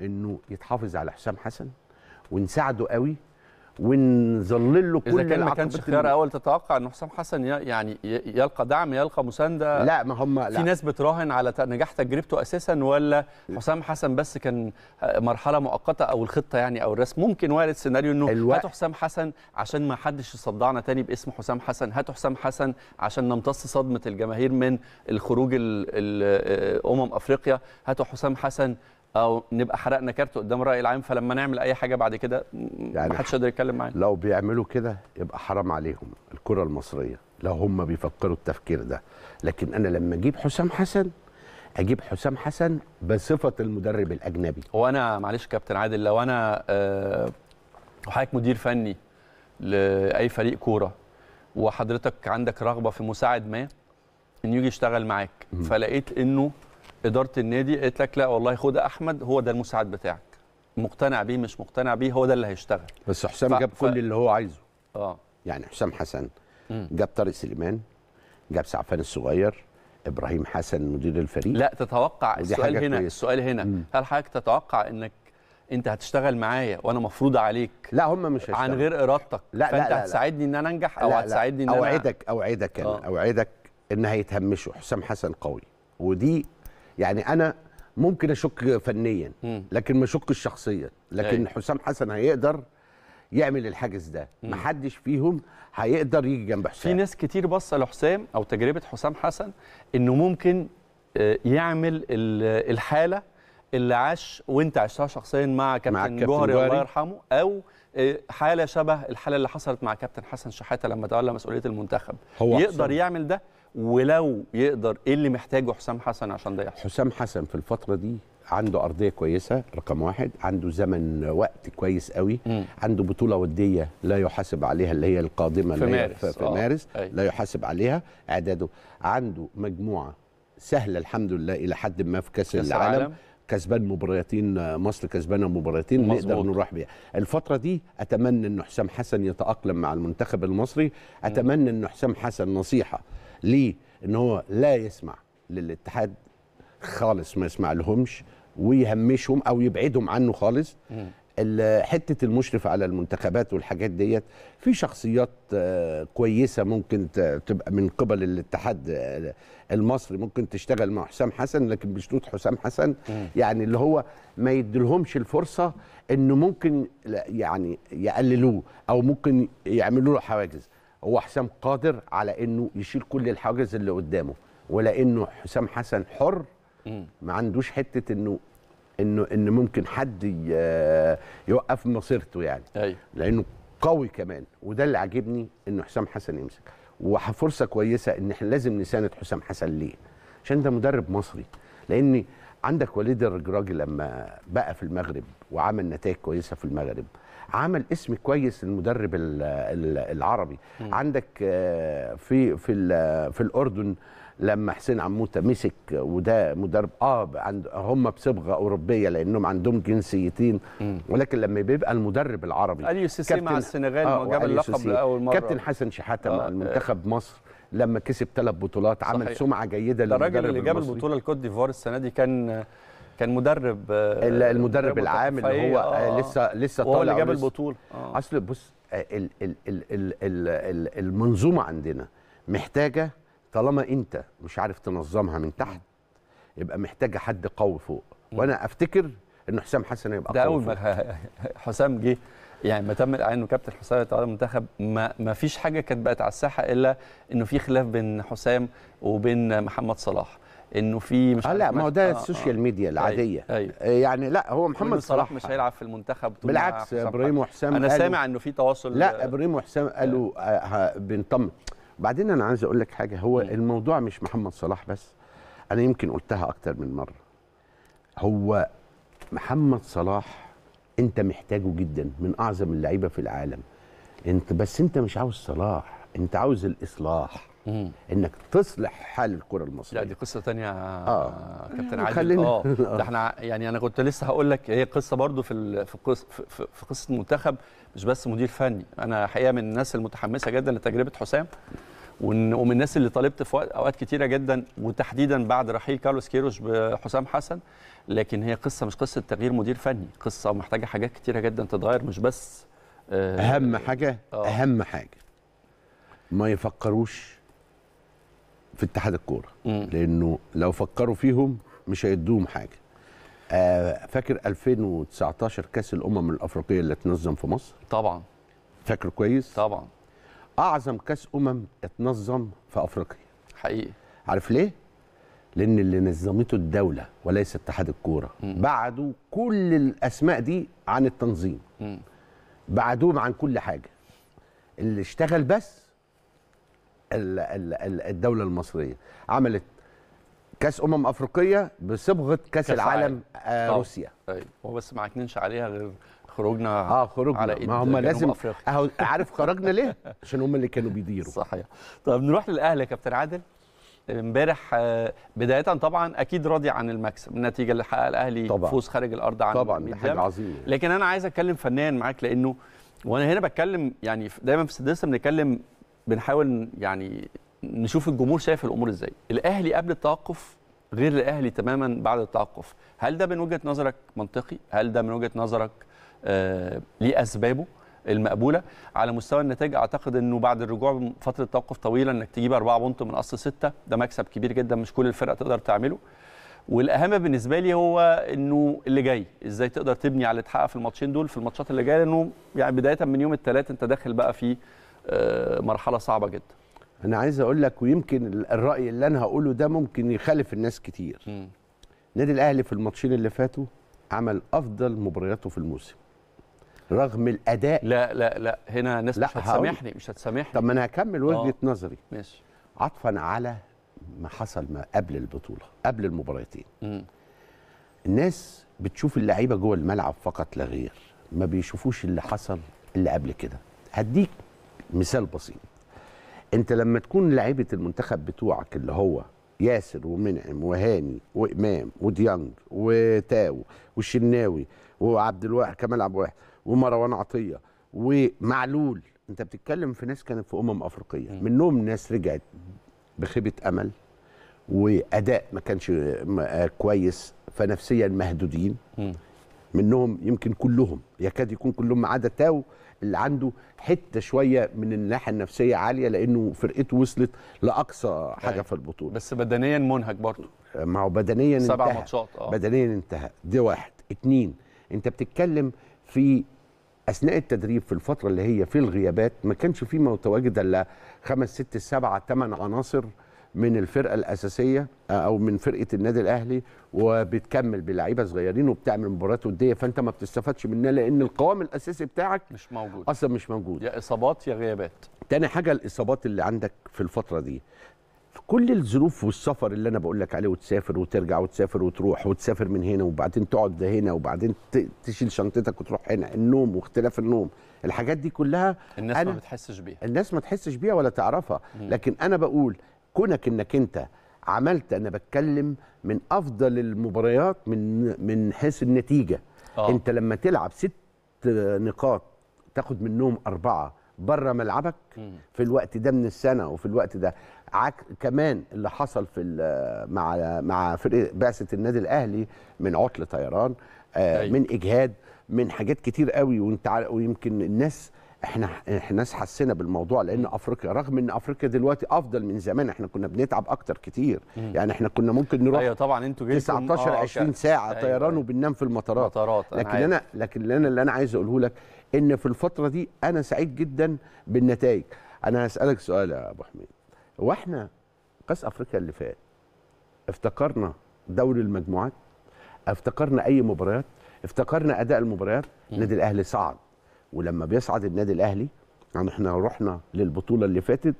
انه يتحافظ على حسام حسن ونساعده قوي ونظلل له كل إذا ما كانش خيار اول تتوقع ان حسام حسن يعني يلقى دعم يلقى مسانده لا ما هم لا في ناس بتراهن على نجاح تجربته اساسا ولا حسام حسن بس كان آه، مرحله مؤقته او الخطه يعني او الرسم ممكن وارد سيناريو انه الوقت. هاتوا حسام حسن عشان ما حدش يصدعنا تاني باسم حسام حسن هاتوا حسام حسن عشان نمتص صدمه الجماهير من الخروج الامم آه، آه، افريقيا هاتوا حسام حسن او نبقى حرقنا كارت قدام الراي العام فلما نعمل اي حاجه بعد كده يعني محدش يقدر يتكلم معانا لو بيعملوا كده يبقى حرام عليهم الكره المصريه لو هم بيفكروا التفكير ده لكن انا لما اجيب حسام حسن اجيب حسام حسن بصفه المدرب الاجنبي هو انا معلش كابتن عادل لو انا أه وحضرتك مدير فني لاي فريق كوره وحضرتك عندك رغبه في مساعد ما انه يجي يشتغل معاك فلقيت انه اداره النادي قالت لك لا والله خد احمد هو ده المساعد بتاعك مقتنع بيه مش مقتنع بيه هو ده اللي هيشتغل بس حسام ف... جاب ف... كل اللي هو عايزه اه يعني حسام حسن مم. جاب طارق سليمان جاب سعفان الصغير ابراهيم حسن مدير الفريق لا تتوقع السؤال هنا كويس. السؤال هنا مم. هل حضرتك تتوقع انك انت هتشتغل معايا وانا مفروض عليك لا هم مش هشتغل. عن غير ارادتك لا فانت لا لا هتساعدني ان انا انجح او لا هتساعدني ان انا اوعدك اوعدك انا آه. اوعدك ان هيتهمشوا حسام حسن قوي ودي يعني انا ممكن اشك فنيا لكن ما اشكش شخصيا لكن أي. أيوة. حسام حسن هيقدر يعمل الحاجز ده ما حدش فيهم هيقدر يجي جنب حسام في ناس كتير باصه لحسام او تجربه حسام حسن انه ممكن آه، يعمل الحاله اللي عاش وانت عشتها شخصيا مع كابتن جوهري الله يرحمه او آه، حاله شبه الحاله اللي حصلت مع كابتن حسن شحاته لما تولى مسؤوليه المنتخب هو يقدر حسن. يعمل ده ولو يقدر ايه اللي محتاجه حسام حسن عشان ده يحصل؟ حسام حسن في الفتره دي عنده ارضيه كويسه رقم واحد عنده زمن وقت كويس قوي م. عنده بطوله وديه لا يحاسب عليها اللي هي القادمه في مارس, في في آه. مارس أي. لا يحاسب عليها اعداده عنده مجموعه سهله الحمد لله الى حد ما في كاس العالم العالم. كسبان مباراتين مصر كسبانه مباراتين نقدر نروح بيها الفتره دي اتمنى ان حسام حسن يتاقلم مع المنتخب المصري اتمنى ان حسام حسن نصيحه ليه ان هو لا يسمع للاتحاد خالص ما يسمع لهمش ويهمشهم او يبعدهم عنه خالص حته المشرف على المنتخبات والحاجات ديت في شخصيات آه، كويسه ممكن تبقى من قبل الاتحاد آه، المصري ممكن تشتغل مع حسام حسن لكن بشروط حسام حسن يعني اللي هو ما يديلهمش الفرصه انه ممكن يعني يقللوه او ممكن يعملوا له حواجز هو حسام قادر على انه يشيل كل الحاجز اللي قدامه ولانه حسام حسن حر ما عندوش حته انه انه ان ممكن حد يوقف مصيرته يعني أيوة. لانه قوي كمان وده اللي عاجبني انه حسام حسن يمسك وفرصه كويسه ان احنا لازم نساند حسام حسن ليه عشان ده مدرب مصري لان عندك وليد الرجراجي لما بقى في المغرب وعمل نتائج كويسه في المغرب عمل اسم كويس للمدرب العربي م. عندك آه، في في في الاردن لما حسين عموته مسك وده مدرب اه عند هم بصبغه اوروبيه لانهم عندهم جنسيتين ولكن لما بيبقى المدرب العربي اليو سيسي مع السنغال آه جاب اللقب لاول مره كابتن حسن شحاته آه مع آه. المنتخب مصر لما كسب ثلاث بطولات عمل سمعه جيده للمدرب المصري الراجل اللي جاب البطوله الكوت ديفوار السنه دي كان كان مدرب آه، المدرب العام اللي هو آه, آه. لسه لسه طالع هو اللي جاب البطوله آه. اصل بص المنظومه عندنا محتاجه طالما انت مش عارف تنظمها من تحت يبقى محتاجه حد قوي فوق وانا افتكر ان حسام حسن يبقى ده اول ما حسام جه يعني ما تم الاعلان انه كابتن حسام يتولى المنتخب ما, ما فيش حاجه كانت بقت على الساحه الا انه في خلاف بين حسام وبين محمد صلاح انه في مش آه، لا ما هو ده السوشيال آه. ميديا العاديه أيوة. أيوة. آه، يعني لا هو محمد صلاح مش هيلعب في المنتخب بالعكس ابراهيم وحسام انا سامع انه في تواصل لا ابراهيم وحسام قالوا بنطمن بعدين انا عايز اقول لك حاجه هو م. الموضوع مش محمد صلاح بس انا يمكن قلتها اكتر من مره هو محمد صلاح انت محتاجه جدا من اعظم اللعيبه في العالم انت بس انت مش عاوز صلاح انت عاوز الاصلاح مم. انك تصلح حال الكره المصريه لا دي قصه ثانيه آه. آه. كابتن عادل آه،, اه ده احنا يعني انا كنت لسه هقول لك هي قصه برضو في في قصه في قصه المنتخب مش بس مدير فني انا حقيقه من الناس المتحمسه جدا لتجربه حسام ومن الناس اللي طالبت في اوقات كتيره جدا وتحديدا بعد رحيل كارلوس كيروش بحسام حسن لكن هي قصه مش قصه تغيير مدير فني قصه محتاجه حاجات كتيره جدا تتغير مش بس آه اهم حاجه آه. اهم حاجه ما يفكروش في اتحاد الكوره لانه لو فكروا فيهم مش هيدوهم حاجه آه فاكر 2019 كاس الامم الافريقيه اللي اتنظم في مصر طبعا فاكر كويس طبعا اعظم كاس امم اتنظم في افريقيا حقيقي عارف ليه لان اللي نظمته الدوله وليس اتحاد الكوره بعدوا كل الاسماء دي عن التنظيم بعدوهم عن كل حاجه اللي اشتغل بس الدوله المصريه عملت كاس امم افريقيه بصبغه كاس, كاس العالم آه روسيا ايوه هو بس ما عكننش عليها غير خروجنا اه خروجنا على ما هم لازم اهو عارف خرجنا ليه عشان هم اللي كانوا بيديروا صحيح طب نروح للاهلي يا كابتن عادل امبارح آه، بدايه طبعا اكيد راضي عن المكسب النتيجه اللي حققها الاهلي طبعا. فوز خارج الارض عن طبعا دي حاجه عظيمه لكن انا عايز اتكلم فنيا معاك لانه وانا هنا بتكلم يعني دايما في السادسه بنتكلم بنحاول يعني نشوف الجمهور شايف الامور ازاي الاهلي قبل التوقف غير الاهلي تماما بعد التوقف هل ده من وجهه نظرك منطقي هل ده من وجهه نظرك آه، ليه اسبابه المقبوله على مستوى النتائج اعتقد انه بعد الرجوع فتره توقف طويله انك تجيب أربعة بونت من اصل ستة ده مكسب كبير جدا مش كل الفرق تقدر تعمله والاهم بالنسبه لي هو انه اللي جاي ازاي تقدر تبني على اللي في الماتشين دول في الماتشات اللي جايه لانه يعني بدايه من يوم الثلاث انت داخل بقى في آه، مرحله صعبه جدا انا عايز اقول لك ويمكن الراي اللي انا هقوله ده ممكن يخالف الناس كتير النادي الاهلي في الماتشين اللي فاتوا عمل افضل مبارياته في الموسم رغم الاداء لا لا لا هنا الناس لا مش هتسامحني مش هتسامحني طب ما انا هكمل وجهه آه. نظري ماشي عطفا على ما حصل ما قبل البطوله قبل المباراتين الناس بتشوف اللعيبه جوه الملعب فقط لا غير ما بيشوفوش اللي حصل اللي قبل كده هديك مثال بسيط انت لما تكون لعيبه المنتخب بتوعك اللي هو ياسر ومنعم وهاني وامام وديانج وتاو والشناوي وعبد الواحد كمال عبد الواحد ومروان عطيه ومعلول انت بتتكلم في ناس كانت في امم افريقيه منهم ناس رجعت بخيبه امل واداء ما كانش آه، كويس فنفسيا مهدودين منهم يمكن كلهم يكاد يكون كلهم ما عدا تاو اللي عنده حته شويه من الناحيه النفسيه عاليه لانه فرقته وصلت لاقصى حاجه أيوة. في البطوله بس بدنيا منهك برضه ما هو بدنيا سبع ماتشات اه بدنيا انتهى دي واحد اتنين انت بتتكلم في اثناء التدريب في الفتره اللي هي في الغيابات ما كانش في متواجد الا خمس ست سبعه ثمان عناصر من الفرقه الاساسيه آه، او من فرقه النادي الاهلي وبتكمل بلعيبه صغيرين وبتعمل مباريات وديه فانت ما بتستفادش منها لان القوام الاساسي بتاعك مش موجود اصلا مش موجود يا اصابات يا غيابات تاني حاجه الاصابات اللي عندك في الفتره دي كل الظروف والسفر اللي انا بقول لك عليه وتسافر وترجع وتسافر وتروح وتسافر من هنا وبعدين تقعد هنا وبعدين تشيل شنطتك وتروح هنا النوم واختلاف النوم الحاجات دي كلها الناس ما بتحسش بيها الناس ما تحسش بيها ولا تعرفها لكن انا بقول كونك انك انت عملت انا بتكلم من افضل المباريات من من حيث النتيجه أوه. انت لما تلعب ست نقاط تاخد منهم اربعه بره ملعبك في الوقت ده من السنه وفي الوقت ده عك... كمان اللي حصل في مع مع فريق بعثه النادي الاهلي من عطل طيران آه أيوه. من اجهاد من حاجات كتير قوي وانت ويمكن الناس احنا ناس حسينا بالموضوع لان افريقيا رغم ان افريقيا دلوقتي افضل من زمان احنا كنا بنتعب اكتر كتير مم. يعني احنا كنا ممكن نروح ايوه طبعا انتوا 19 آه 20 ساعه أيوة. طيران أيوة. وبننام في المطارات, المطارات. لكن أنا, أنا لكن انا اللي انا عايز اقوله لك ان في الفتره دي انا سعيد جدا بالنتائج انا هسالك سؤال يا ابو حميد هو احنا كاس افريقيا اللي فات افتكرنا دوري المجموعات افتكرنا اي مباريات افتكرنا اداء المباريات نادي الاهلي صعد ولما بيصعد النادي الاهلي يعني احنا رحنا للبطوله اللي فاتت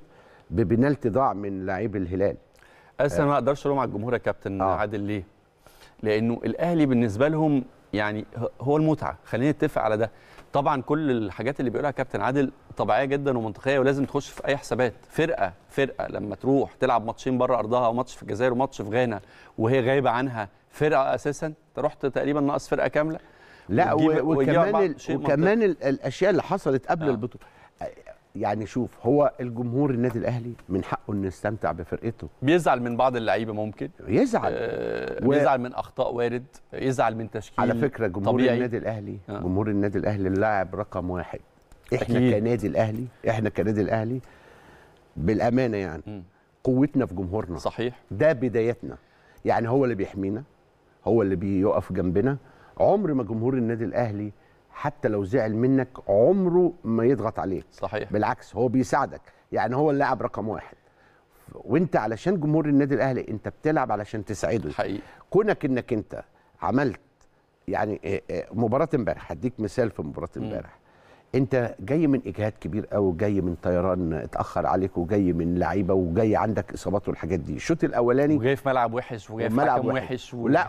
ببنالتي ضاع من لعيب الهلال اصل آه. ما اقدرش الوم على الجمهور يا كابتن آه. عادل ليه لانه الاهلي بالنسبه لهم يعني هو المتعه خلينا نتفق على ده طبعا كل الحاجات اللي بيقولها كابتن عادل طبيعيه جدا ومنطقيه ولازم تخش في اي حسابات فرقه فرقه لما تروح تلعب ماتشين بره ارضها وماتش في الجزائر وماتش في غانا وهي غايبه عنها فرقه اساسا انت رحت تقريبا ناقص فرقه كامله لا وكمان وكمان الاشياء اللي حصلت قبل آه. البطوله يعني شوف هو الجمهور النادي الاهلي من حقه انه يستمتع بفرقته بيزعل من بعض اللعيبه ممكن يزعل آه و... بيزعل من اخطاء وارد يزعل من تشكيل على فكره جمهور طبيعي. النادي الاهلي آه. جمهور النادي الاهلي اللاعب رقم واحد احنا أكيد. كنادي الاهلي احنا كنادي الاهلي بالامانه يعني م. قوتنا في جمهورنا صحيح ده بدايتنا يعني هو اللي بيحمينا هو اللي بيقف جنبنا عمر ما جمهور النادي الاهلي حتى لو زعل منك عمره ما يضغط عليك صحيح بالعكس هو بيساعدك يعني هو اللاعب رقم واحد وانت علشان جمهور النادي الاهلي انت بتلعب علشان تسعده حقيقي كونك انك انت عملت يعني مباراه امبارح هديك مثال في مباراه امبارح انت جاي من اجهاد كبير قوي جاي من طيران اتاخر عليك وجاي من لعيبه وجاي عندك اصابات والحاجات دي الشوط الاولاني وجاي في ملعب وحش وجاي في ملعب وحش, وجاي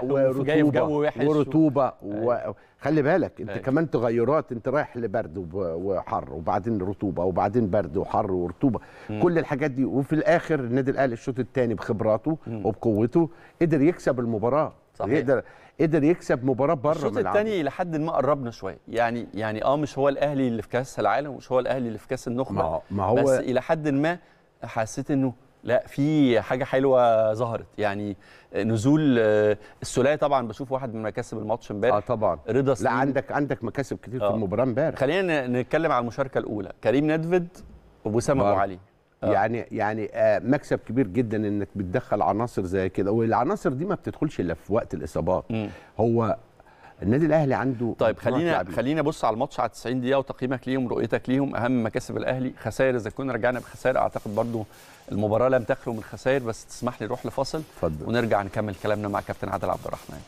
و... لا وحش ورطوبه و... و... أيوة. خلي بالك انت أي. أيوة. كمان تغيرات انت رايح لبرد وحر وبعدين رطوبه وبعدين برد وحر ورطوبه م. كل الحاجات دي وفي الاخر النادي الاهلي الشوط الثاني بخبراته م. وبقوته قدر يكسب المباراه صحيح. يقدر قدر يكسب مباراه بره الشوط الثاني لحد ما قربنا شويه يعني يعني اه مش هو الاهلي اللي في كاس العالم ومش هو الاهلي اللي في كاس النخبه ما هو بس الى حد ما حسيت انه لا في حاجه حلوه ظهرت يعني نزول آه، السوليه طبعا بشوف واحد من مكاسب الماتش امبارح اه طبعا رضا لا عندك عندك مكاسب كتير آه. في المباراه امبارح خلينا نتكلم على المشاركه الاولى كريم ندفد وسام ابو علي آه. يعني يعني آه، مكسب كبير جدا انك بتدخل عناصر زي كده والعناصر دي ما بتدخلش الا في وقت الاصابات م. هو النادي الاهلي عنده طيب خلينا خلينا بص على الماتش على 90 دقيقه وتقييمك ليهم رؤيتك ليهم اهم مكاسب الاهلي خسائر اذا كنا رجعنا بخسائر اعتقد برضو المباراه لم تخلو من خسائر بس تسمح لي نروح لفاصل ونرجع نكمل كلامنا مع كابتن عادل عبد الرحمن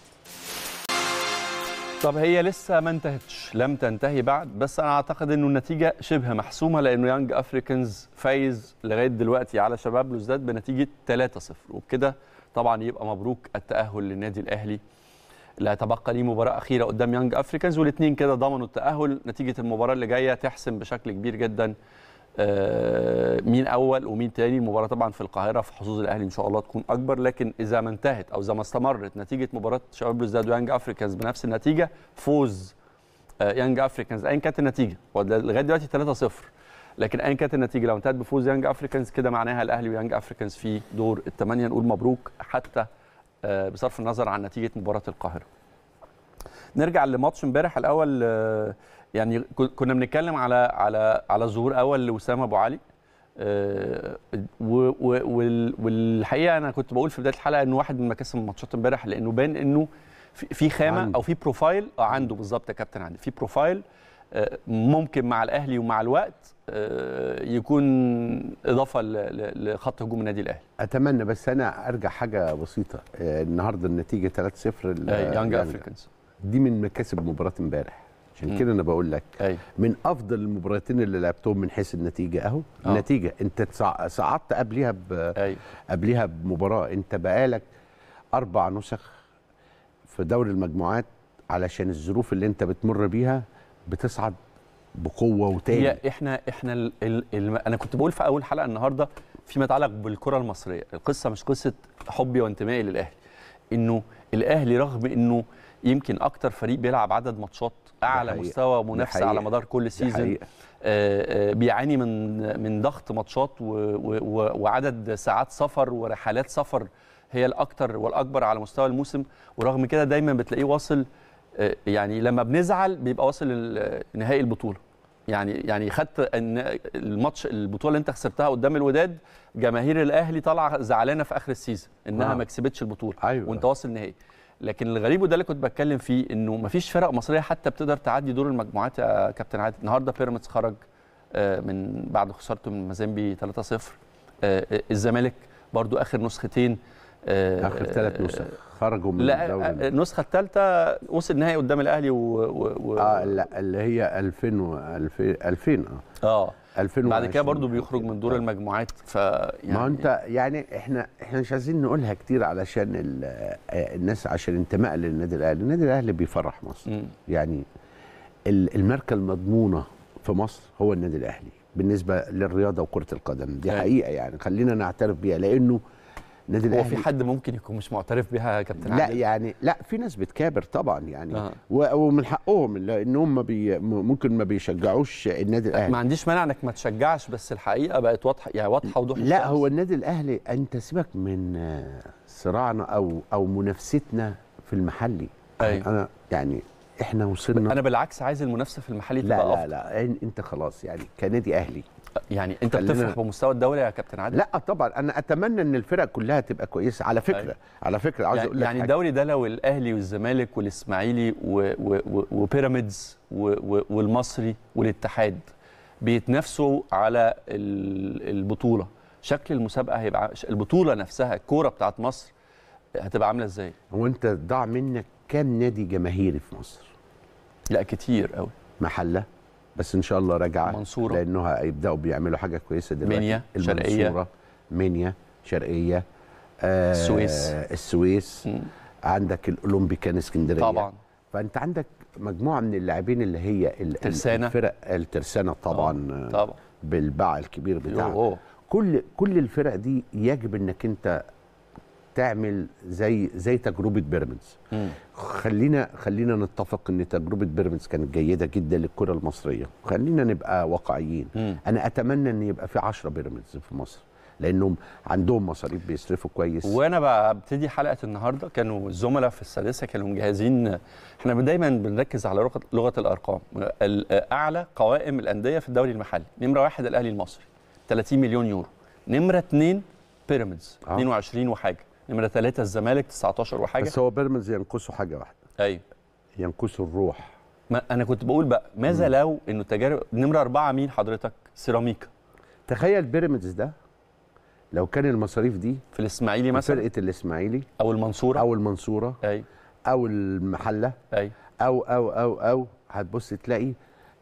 طب هي لسه ما انتهتش لم تنتهي بعد بس انا اعتقد انه النتيجه شبه محسومه لانه يانج افريكانز فايز لغايه دلوقتي على شباب لوزداد بنتيجه 3-0 وبكده طبعا يبقى مبروك التاهل للنادي الاهلي لا تبقى ليه مباراه اخيره قدام يانج افريكانز والاثنين كده ضمنوا التاهل نتيجه المباراه اللي جايه تحسم بشكل كبير جدا آه، مين اول ومين تاني المباراه طبعا في القاهره في حظوظ الاهلي ان شاء الله تكون اكبر لكن اذا ما انتهت او اذا ما استمرت نتيجه مباراه شباب بلوزداد ويانج افريكانز بنفس النتيجه فوز آه، يانج افريكانز ايا كانت النتيجه لغايه دلوقتي 3-0 لكن ايا كانت النتيجه لو انتهت بفوز يانج افريكانز كده معناها الاهلي ويانج افريكانز في دور الثمانيه نقول مبروك حتى آه، بصرف النظر عن نتيجه مباراه القاهره. نرجع لماتش امبارح الاول يعني كنا بنتكلم على على على ظهور اول لوسام ابو علي أه والحقيقه انا كنت بقول في بدايه الحلقه انه واحد من مكاسب الماتشات امبارح لانه بان انه في خامه عنده. او في بروفايل آه عنده بالظبط يا كابتن عندي في بروفايل آه ممكن مع الاهلي ومع الوقت آه يكون اضافه لخط هجوم النادي الاهلي اتمنى بس انا ارجع حاجه بسيطه آه، النهارده النتيجه 3-0 يانج افريكانز دي من مكاسب مباراه امبارح عشان كده انا بقول لك من افضل المباراتين اللي لعبتهم من حيث النتيجه اهو آه. النتيجه انت صعدت قبليها ب... قبليها بمباراه انت بقالك اربع نسخ في دوري المجموعات علشان الظروف اللي انت بتمر بيها بتصعد بقوه وتاني هي احنا احنا ال ال ال انا كنت بقول في اول حلقه النهارده فيما يتعلق بالكره المصريه القصه مش قصه حبي وانتمائي للاهلي انه الاهلي رغم انه يمكن اكتر فريق بيلعب عدد ماتشات اعلى حقيقة. مستوى منافسه على مدار كل سيزون آه، آه، بيعاني من من ضغط ماتشات وعدد ساعات سفر ورحلات سفر هي الاكثر والاكبر على مستوى الموسم ورغم كده دايما بتلاقيه واصل آه، يعني لما بنزعل بيبقى واصل نهائي البطوله يعني يعني خدت ان الماتش البطوله اللي انت خسرتها قدام الوداد جماهير الاهلي طالعه زعلانه في اخر السيزون انها آه. ما كسبتش البطوله أيوة. وانت واصل نهائي لكن الغريب وده اللي كنت بتكلم فيه انه مفيش فرق مصريه حتى بتقدر تعدي دور المجموعات يا آه، كابتن عادل النهارده بيراميدز خرج آه، من بعد خسارته من مازيمبي 3-0 آه، الزمالك برضو اخر نسختين اخر ثلاث نسخ خرجوا من لا النسخه الثالثه وصل النهائي قدام الاهلي و, و, اه لا اللي هي 2000 و 2000 اه اه 2020 بعد كده برضو بيخرج من دور المجموعات فيعني ما انت يعني احنا احنا مش عايزين نقولها كتير علشان آه، الناس عشان انتماء للنادي الاهلي، النادي الاهلي بيفرح مصر م. يعني الماركه المضمونه في مصر هو النادي الاهلي بالنسبه للرياضه وكره القدم دي حقيقه يعني خلينا نعترف بيها لانه النادي الاهلي هو في حد ممكن يكون مش معترف بها يا كابتن لا عادل؟ يعني لا في ناس بتكابر طبعا يعني آه. ومن حقهم لان هم بي ممكن ما بيشجعوش النادي الاهلي ما عنديش مانع انك ما تشجعش بس الحقيقه بقت واضحه يعني واضحه وضوح لا هو النادي الاهلي انت سيبك من صراعنا او او منافستنا في المحلي أيوة. انا يعني احنا وصلنا انا بالعكس عايز المنافسه في المحلي تبقى لا لا لا انت خلاص يعني كنادي اهلي يعني انت بتفرح بمستوى الدوري يا كابتن عادل لا طبعا انا اتمنى ان الفرق كلها تبقى كويسه على فكره أي. طيب. على فكره عاوز يعني اقول لك يعني الدوري ده لو الاهلي والزمالك والاسماعيلي وبيراميدز والمصري والاتحاد بيتنافسوا على البطوله شكل المسابقه هيبقى البطوله نفسها الكوره بتاعت مصر هتبقى عامله ازاي هو انت ضاع منك كام نادي جماهيري في مصر لا كتير قوي محله بس ان شاء الله راجعه منصوره لانه هيبداوا بيعملوا حاجه كويسه دلوقتي منيا شرقيه منيا شرقيه آه السويس السويس عندك الاولمبي كان اسكندريه طبعا فانت عندك مجموعه من اللاعبين اللي هي الترسانة الفرق الترسانه طبعا آه، آه، طبعا بالباع الكبير بتاعها كل كل الفرق دي يجب انك انت تعمل زي زي تجربه بيراميدز خلينا خلينا نتفق ان تجربه بيراميدز كانت جيده جدا للكره المصريه خلينا نبقى واقعيين مم. انا اتمنى ان يبقى في 10 بيراميدز في مصر لانهم عندهم مصاريف بيصرفوا كويس وانا بقى ابتدي حلقه النهارده كانوا الزملاء في السادسه كانوا مجهزين احنا دايما بنركز على لغه الارقام اعلى قوائم الانديه في الدوري المحلي نمره واحد الاهلي المصري 30 مليون يورو نمره اثنين بيراميدز آه. 22 وحاجه نمره ثلاثه الزمالك 19 وحاجه بس هو بيراميدز ينقصه حاجه واحده ايوه ينقصه الروح ما انا كنت بقول بقى ماذا لو انه التجارب نمره اربعه مين حضرتك؟ سيراميكا تخيل بيراميدز ده لو كان المصاريف دي في الاسماعيلي مثلا فرقه الاسماعيلي او المنصوره او المنصوره ايوه او المحله ايوه او او او او هتبص تلاقي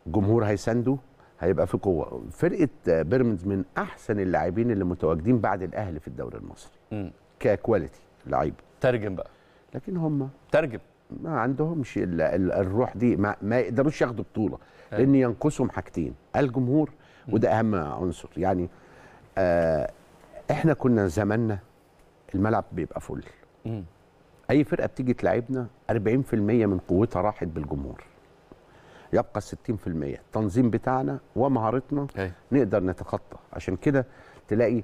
جمهور هيسنده هيبقى في قوه فرقه بيراميدز من احسن اللاعبين اللي متواجدين بعد الاهلي في الدوري المصري م. ككواليتي لعيبه ترجم بقى لكن هم ترجم ما عندهمش الروح دي ما, ما يقدروش ياخدوا بطوله أيوة. لان ينقصهم حاجتين الجمهور وده اهم عنصر يعني آه احنا كنا زماننا الملعب بيبقى فل اي فرقه بتيجي تلعبنا 40% من قوتها راحت بالجمهور يبقى 60% التنظيم بتاعنا ومهارتنا أيوة. نقدر نتخطى عشان كده تلاقي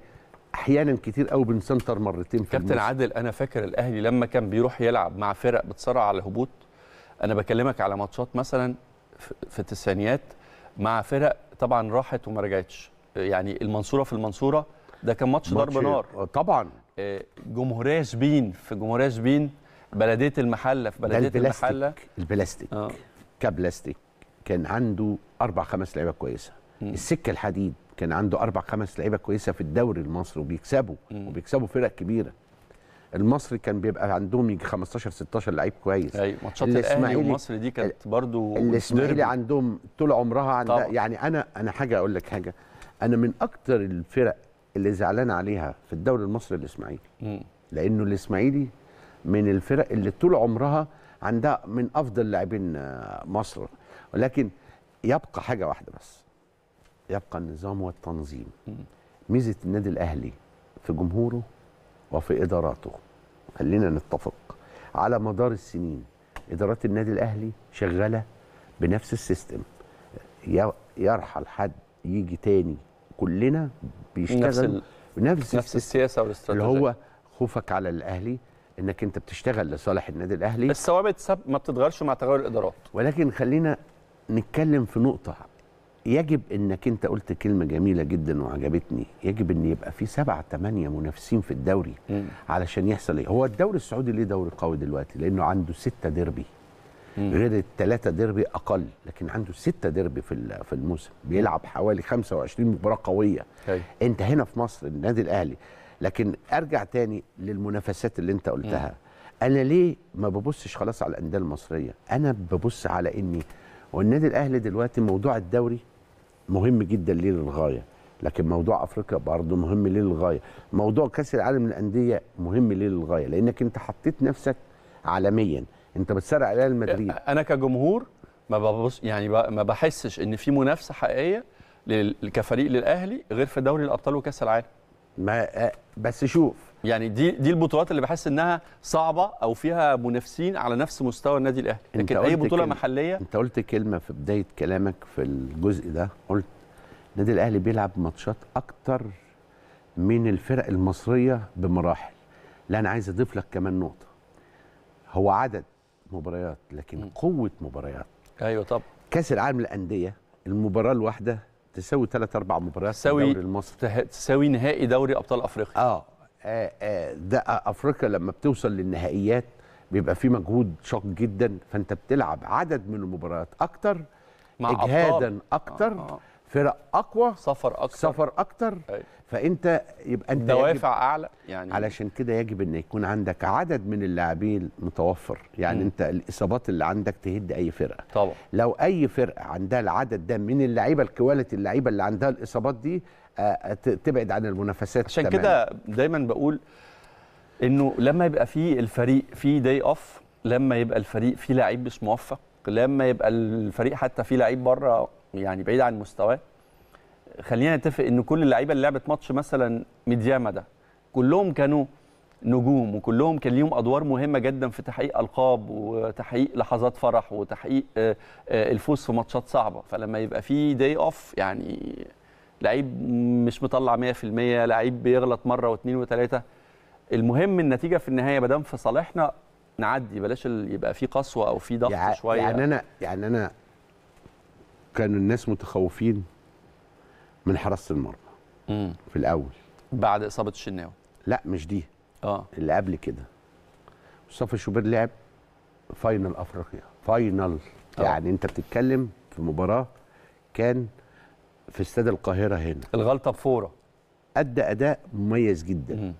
احيانا كتير قوي بنسنتر مرتين في كابتن عادل انا فاكر الاهلي لما كان بيروح يلعب مع فرق بتصارع على الهبوط انا بكلمك على ماتشات مثلا في التسعينيات مع فرق طبعا راحت وما رجعتش يعني المنصوره في المنصوره ده كان ماتش ضرب نار آه، طبعا آه، جمهوريه شبين في جمهوريه شبين بلديه المحله في بلديه البلاستيك المحله البلاستيك آه. كبلاستيك كان عنده اربع خمس لعيبه كويسه م. السكه الحديد كان عنده اربع خمس لعيبه كويسه في الدوري المصري وبيكسبوا مم. وبيكسبوا فرق كبيره المصري كان بيبقى عندهم يجي 15 16 لعيب كويس ايوه ماتشات الاهلي والمصري دي كانت برضو الاسماعيلي عندهم طول عمرها عندها يعني انا انا حاجه اقول لك حاجه انا من اكتر الفرق اللي زعلان عليها في الدوري المصري الاسماعيلي لانه الاسماعيلي من الفرق اللي طول عمرها عندها من افضل لاعبين آه، مصر ولكن يبقى حاجه واحده بس يبقى النظام والتنظيم ميزه النادي الاهلي في جمهوره وفي اداراته خلينا نتفق على مدار السنين ادارات النادي الاهلي شغاله بنفس السيستم يرحل حد يجي تاني كلنا بيشتغل نفس نفس, نفس السياسه والاستراتيجيه اللي هو خوفك على الاهلي انك انت بتشتغل لصالح النادي الاهلي الثوابت ما بتتغيرش مع تغير الادارات ولكن خلينا نتكلم في نقطه يجب انك انت قلت كلمه جميله جدا وعجبتني يجب ان يبقى في سبعة ثمانية منافسين في الدوري مم. علشان يحصل ايه هو الدوري السعودي ليه دوري قوي دلوقتي لانه عنده ستة ديربي مم. غير الثلاثة ديربي اقل لكن عنده ستة ديربي في في الموسم بيلعب حوالي 25 مباراه قويه هي. انت هنا في مصر النادي الاهلي لكن ارجع تاني للمنافسات اللي انت قلتها مم. انا ليه ما ببصش خلاص على الانديه المصريه انا ببص على اني والنادي الاهلي دلوقتي موضوع الدوري مهم جدا ليه للغايه لكن موضوع افريقيا برضه مهم ليه للغايه موضوع كاس العالم للانديه مهم ليه للغايه لانك انت حطيت نفسك عالميا انت بتسرق ريال مدريد انا كجمهور ما ببص يعني ما بحسش ان في منافسه حقيقيه كفريق للاهلي غير في دوري الابطال وكاس العالم ما بس شوف يعني دي دي البطولات اللي بحس انها صعبه او فيها منافسين على نفس مستوى النادي الاهلي لكن اي بطوله كلمة محليه انت قلت كلمه في بدايه كلامك في الجزء ده قلت النادي الاهلي بيلعب ماتشات اكتر من الفرق المصريه بمراحل لا انا عايز اضيف لك كمان نقطه هو عدد مباريات لكن م. قوه مباريات ايوه طب كاس العالم للانديه المباراه الواحده تساوي ثلاث اربع مباريات في الدوري المصري تساوي نهائي دوري ابطال افريقيا اه آه، آه، ده افريقيا لما بتوصل للنهائيات بيبقى في مجهود شاق جدا فانت بتلعب عدد من المباريات اكتر مع اجهادا أبطال. اكتر آه. آه. فرق اقوى سفر اكتر سفر اكتر أي. فانت يبقى انت دوافع اعلى يعني علشان كده يجب ان يكون عندك عدد من اللاعبين متوفر يعني م. انت الاصابات اللي عندك تهد اي فرقه طبعا لو اي فرقه عندها العدد ده من اللعيبه الكواليتي اللعيبه اللي عندها الاصابات دي آه، آه، تبعد عن المنافسات عشان كده دايما بقول انه لما يبقى في الفريق في داي اوف لما يبقى الفريق فيه لعيب مش موفق لما يبقى الفريق حتى فيه لعيب بره يعني بعيد عن مستواه خلينا نتفق ان كل اللعيبه اللي لعبت ماتش مثلا ميدياما ده كلهم كانوا نجوم وكلهم كان ليهم ادوار مهمه جدا في تحقيق القاب وتحقيق لحظات فرح وتحقيق آه، آه، الفوز في ماتشات صعبه فلما يبقى في داي اوف يعني لعيب مش مطلع 100% لعيب بيغلط مره واثنين وثلاثه المهم النتيجه في النهايه ما دام في صالحنا نعدي بلاش يبقى في قسوه او في ضغط يعني شويه يعني انا يعني انا كانوا الناس متخوفين من حراسه المرمى في الاول بعد اصابه الشناوي لا مش دي اه اللي قبل كده مصطفى شوبير لعب فاينل افريقيا فاينل أوه. يعني انت بتتكلم في مباراه كان في استاد القاهره هنا الغلطه بفوره ادى اداء مميز جدا مم.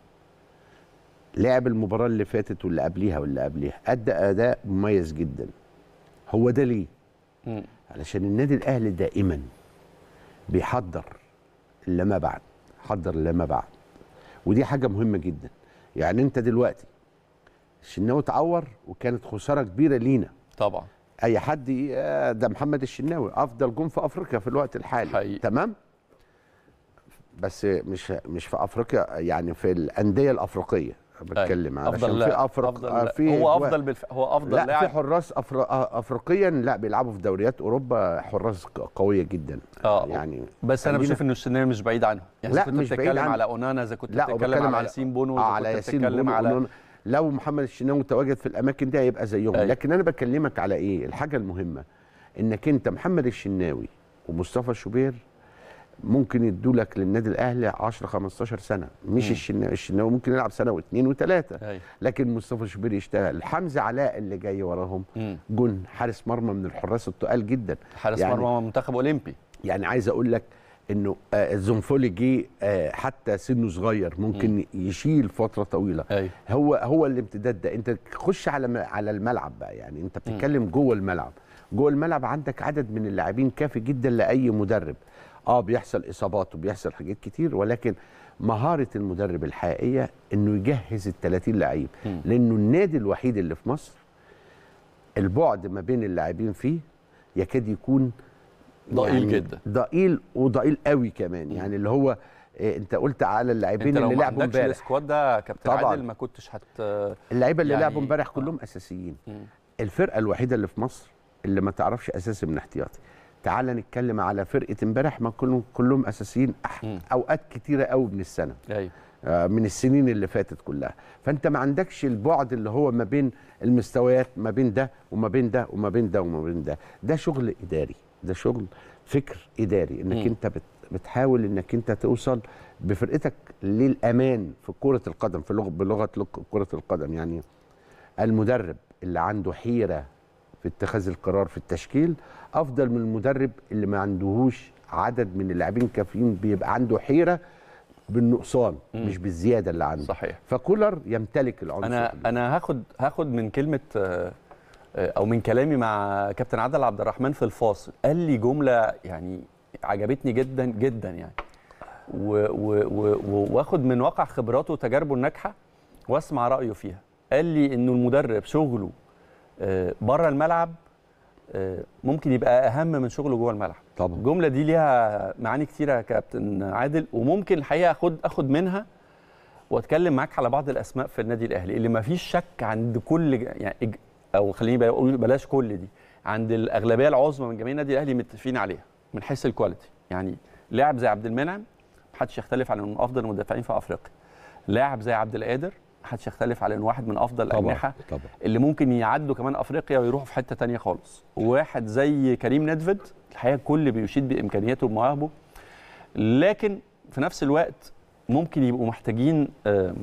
لعب المباراه اللي فاتت واللي قبليها واللي قبليها ادى اداء مميز جدا هو ده ليه مم. علشان النادي الاهلي دائما بيحضر لما بعد حضر لما بعد ودي حاجه مهمه جدا يعني انت دلوقتي الشناوي اتعور وكانت خساره كبيره لينا طبعا اي حد آه، ده محمد الشناوي افضل جون في افريقيا في الوقت الحالي حقيقي. تمام بس مش مش في افريقيا يعني في الانديه الافريقيه بتكلم أيه. علشان في افرق أفضل آه، في هو افضل بالف... هو افضل لا لاعب في حراس أفر... آه، افريقيا لا بيلعبوا في دوريات اوروبا حراس قويه جدا آه. آه، يعني بس انا بشوف ان السيناريو مش بعيد عنه يعني لا كنت مش بتتكلم عن... على اونانا اذا كنت بتتكلم على ياسين بونو اذا كنت بتتكلم على لو محمد الشناوي تواجد في الاماكن دي هيبقى زيهم أيه. لكن انا بكلمك على ايه الحاجه المهمه انك انت محمد الشناوي ومصطفى شوبير ممكن يدوا لك للنادي الاهلي 10 15 سنه مش الشناوي الشناوي ممكن يلعب سنه واثنين وثلاثه لكن مصطفى شوبير اشتغل حمزه علاء اللي جاي وراهم جون حارس مرمى من الحراس التقال جدا حارس يعني مرمى منتخب اولمبي يعني عايز اقول لك انه الزنفولي آه، جه آه، حتى سنه صغير ممكن مم. يشيل فتره طويله أي. هو هو الامتداد ده انت خش على على الملعب بقى يعني انت بتتكلم جوه الملعب جوه الملعب عندك عدد من اللاعبين كافي جدا لاي مدرب اه بيحصل اصابات وبيحصل حاجات كتير ولكن مهاره المدرب الحقيقيه انه يجهز ال 30 لعيب لانه النادي الوحيد اللي في مصر البعد ما بين اللاعبين فيه يكاد يكون ضئيل يعني جدا ضئيل وضئيل قوي كمان م. يعني اللي هو إيه انت قلت على اللاعبين اللي لعبوا امبارح السكواد ده كابتن عادل ما كنتش هت اللعيبه اللي يعني... لعبوا امبارح كلهم اساسيين م. الفرقه الوحيده اللي في مصر اللي ما تعرفش اساسي من احتياطي تعال نتكلم على فرقه امبارح ما كلهم كلهم اساسيين اوقات كتيره قوي من السنه ايوه آه، من السنين اللي فاتت كلها فانت ما عندكش البعد اللي هو ما بين المستويات ما بين ده وما بين ده وما بين ده وما بين ده ده شغل اداري ده شغل فكر اداري انك م. انت بتحاول انك انت توصل بفرقتك للامان في كره القدم في لغه بلغه كره القدم يعني المدرب اللي عنده حيره في اتخاذ القرار في التشكيل افضل من المدرب اللي ما عندهوش عدد من اللاعبين كافيين بيبقى عنده حيره بالنقصان مم. مش بالزياده اللي عنده صحيح فكولر يمتلك العنصر انا اللي. انا هاخد هاخد من كلمه آه، او من كلامي مع كابتن عادل عبد الرحمن في الفاصل قال لي جمله يعني عجبتني جدا جدا يعني واخد من واقع خبراته وتجاربه الناجحه واسمع رايه فيها قال لي انه المدرب شغله آه، بره الملعب آه، ممكن يبقى اهم من شغله جوه الملعب طبعا الجمله دي ليها معاني كتيره يا كابتن عادل وممكن الحقيقه اخد اخد منها واتكلم معاك على بعض الاسماء في النادي الاهلي اللي ما فيش شك عند كل يعني او خليني بقول بلاش كل دي عند الاغلبيه العظمى من جميع النادي الاهلي متفقين عليها من حيث الكواليتي يعني لاعب زي عبد المنعم محدش يختلف على من افضل المدافعين في افريقيا لاعب زي عبد القادر محدش يختلف على ان واحد من افضل الاجنحه اللي ممكن يعدوا كمان افريقيا ويروحوا في حته تانية خالص وواحد زي كريم ندفد الحقيقه الكل بيشيد بامكانياته ومواهبه لكن في نفس الوقت ممكن يبقوا محتاجين آم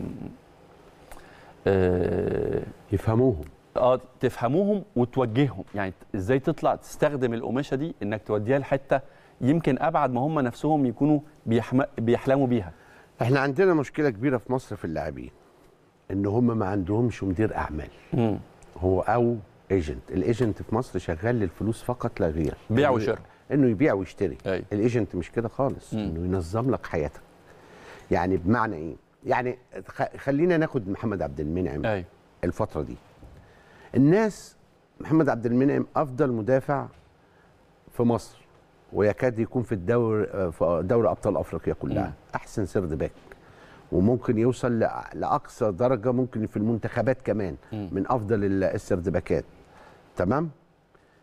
آه، يفهموهم اه تفهموهم وتوجههم يعني ازاي تطلع تستخدم القماشه دي انك توديها لحته يمكن ابعد ما هم نفسهم يكونوا بيحلموا بيها احنا عندنا مشكله كبيره في مصر في اللاعبين ان هم ما عندهمش مدير اعمال هو او ايجنت الايجنت في مصر شغال للفلوس فقط لا غير بيع وشراء انه يبيع ويشتري الايجنت مش كده خالص مم. انه ينظم لك حياتك يعني بمعنى ايه يعني خلينا ناخد محمد عبد المنعم أي. الفتره دي الناس محمد عبد المنعم افضل مدافع في مصر ويكاد يكون في الدور في دوري ابطال افريقيا كلها مم. احسن سرد باك وممكن يوصل لاقصى درجه ممكن في المنتخبات كمان من افضل السردباكات تمام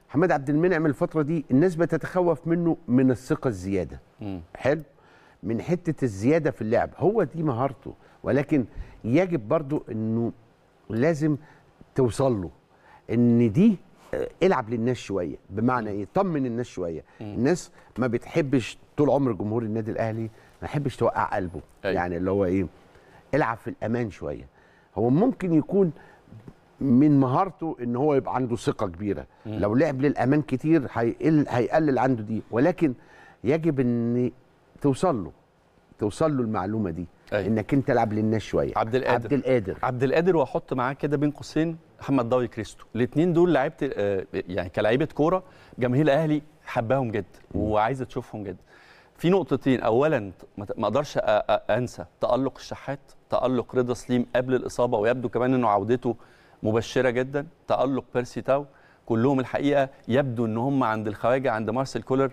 محمد عبد المنعم الفتره دي الناس بتتخوف منه من الثقه الزياده حلو من حته الزياده في اللعب هو دي مهارته ولكن يجب برضو انه لازم توصل له ان دي آه، العب للناس شويه بمعنى ايه طمن الناس شويه الناس ما بتحبش طول عمر جمهور النادي الاهلي ما يحبش توقع قلبه أي. أيوة. يعني اللي هو ايه العب في الامان شويه هو ممكن يكون من مهارته ان هو يبقى عنده ثقه كبيره م. لو لعب للامان كتير هيقل هيقلل عنده دي ولكن يجب ان توصل له توصل له المعلومه دي أي. أيوة. انك انت العب للناس شويه عبد القادر عبد القادر عبد القادر واحط معاه كده بين قوسين محمد ضوي كريستو الاثنين دول لعيبه آه، يعني كلاعيبه كوره جماهير الاهلي حباهم جدا وعايزه تشوفهم جدا في نقطتين اولا ما اقدرش انسى تالق الشحات تالق رضا سليم قبل الاصابه ويبدو كمان انه عودته مبشره جدا تالق بيرسي تاو كلهم الحقيقه يبدو ان هم عند الخواجه عند مارسيل كولر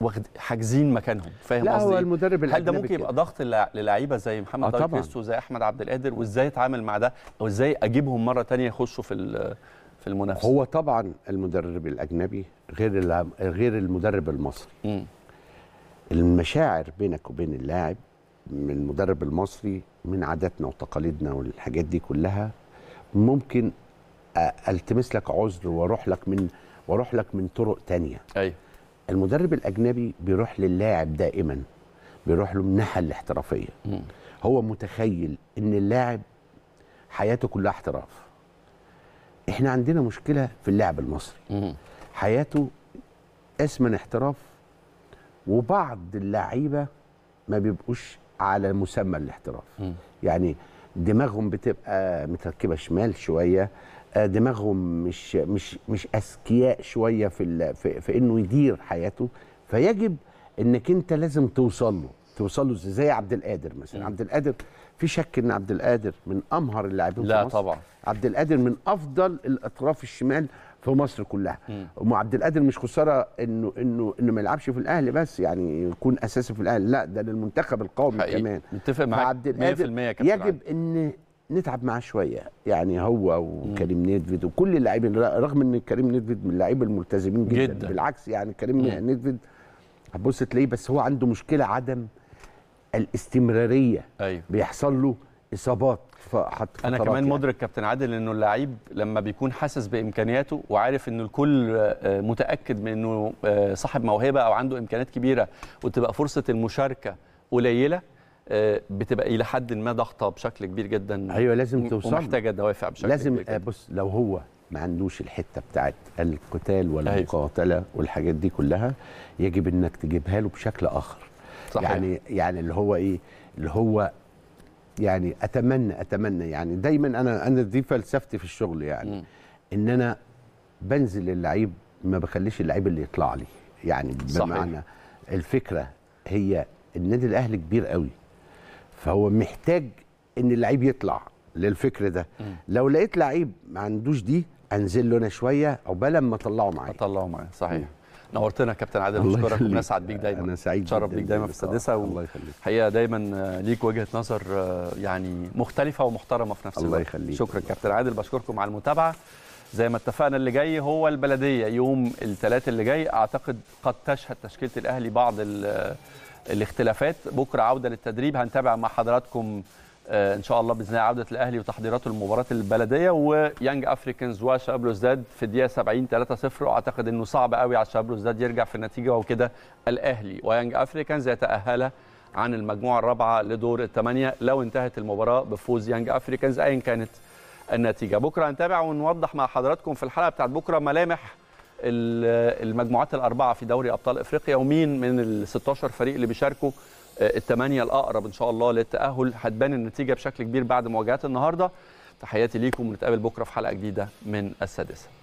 واخد حاجزين مكانهم فاهم قصدي هو إيه؟ المدرب هل ده ممكن يبقى ضغط للعيبه زي محمد آه طبعا وزي احمد عبد القادر وازاي اتعامل مع ده او ازاي اجيبهم مره ثانيه يخشوا في في المنافسه هو طبعا المدرب الاجنبي غير غير المدرب المصري م. المشاعر بينك وبين اللاعب من المدرب المصري من عاداتنا وتقاليدنا والحاجات دي كلها ممكن التمس لك عذر واروح لك من واروح لك من طرق تانية ايوه المدرب الاجنبي بيروح للاعب دائما بيروح له من الناحيه الاحترافيه م. هو متخيل ان اللاعب حياته كلها احتراف احنا عندنا مشكله في اللاعب المصري م. حياته اسما احتراف وبعض اللعيبه ما بيبقوش على مسمى الاحتراف م. يعني دماغهم بتبقى متركبه شمال شويه آه، دماغهم مش مش مش اذكياء شويه في, في في انه يدير حياته فيجب انك انت لازم توصل له توصل له زي عبد القادر مثلا عبد القادر في شك ان عبد القادر من امهر اللاعبين في مصر. لا طبعا عبد القادر من افضل الاطراف الشمال في مصر كلها ام عبد القادر مش خساره انه انه انه ما يلعبش في الاهلي بس يعني يكون اساسي في الاهلي لا ده للمنتخب القومي حقيقي. كمان متفق معاك 100% يجب ان نتعب معاه شويه يعني هو وكريم نيدفيد وكل اللاعبين رغم ان كريم نيدفيد من اللعيبه الملتزمين جدا, جدا بالعكس يعني كريم نيدفيد هتبص تلاقيه بس هو عنده مشكله عدم الاستمراريه أيوه. بيحصل له اصابات حتى انا كمان يعني. مدرك كابتن عادل انه اللعيب لما بيكون حاسس بامكانياته وعارف ان الكل آه، متاكد من انه آه، صاحب موهبه او عنده امكانيات كبيره وتبقى فرصه المشاركه قليله آه، بتبقى الى حد ما ضغطه بشكل كبير جدا ايوه لازم توصل ومحتاجه دوافع بشكل لازم كبير بص لو هو ما عندوش الحته بتاعت القتال والمقاتله أيوة. والحاجات دي كلها يجب انك تجيبها له بشكل اخر صحيح. يعني يعني اللي هو ايه اللي هو يعني اتمنى اتمنى يعني دايما انا انا دي فلسفتي في الشغل يعني م. ان انا بنزل اللعيب ما بخليش اللعيب اللي يطلع لي يعني بمعنى صحيح. الفكره هي النادي الاهلي كبير قوي فهو محتاج ان اللعيب يطلع للفكر ده م. لو لقيت لعيب ما عندوش دي انزل له انا شويه عقبال ما اطلعه معايا اطلعه معايا صحيح م. نورتنا كابتن عادل بشكرك ونسعد بيك دايما انا سعيد تشرف بيك دايما في السادسه الله يخليك الحقيقه دايما ليك وجهه نظر آه، يعني مختلفه ومحترمه في نفس الوقت الله يخليك شكرا كابتن عادل بشكركم على المتابعه زي ما اتفقنا اللي جاي هو البلديه يوم الثلاث اللي جاي اعتقد قد تشهد تشكيله الاهلي بعض آه، الاختلافات بكره عوده للتدريب هنتابع مع حضراتكم آه، ان شاء الله باذن الله عوده الاهلي وتحضيراته للمباراه البلديه ويانج افريكانز وشباب لوزداد في الدقيقه 70 3 0 واعتقد انه صعب قوي على شباب لوزداد يرجع في النتيجه وكده الاهلي ويانج افريكانز يتاهل عن المجموعه الرابعه لدور الثمانيه لو انتهت المباراه بفوز يانج افريكانز ايا كانت النتيجه بكره هنتابع ونوضح مع حضراتكم في الحلقه بتاعت بكره ملامح المجموعات الاربعه في دوري ابطال افريقيا ومين من ال 16 فريق اللي بيشاركوا آه، الثمانيه الاقرب ان شاء الله للتاهل هتبان النتيجه بشكل كبير بعد مواجهات النهارده تحياتي ليكم ونتقابل بكره في حلقه جديده من السادسه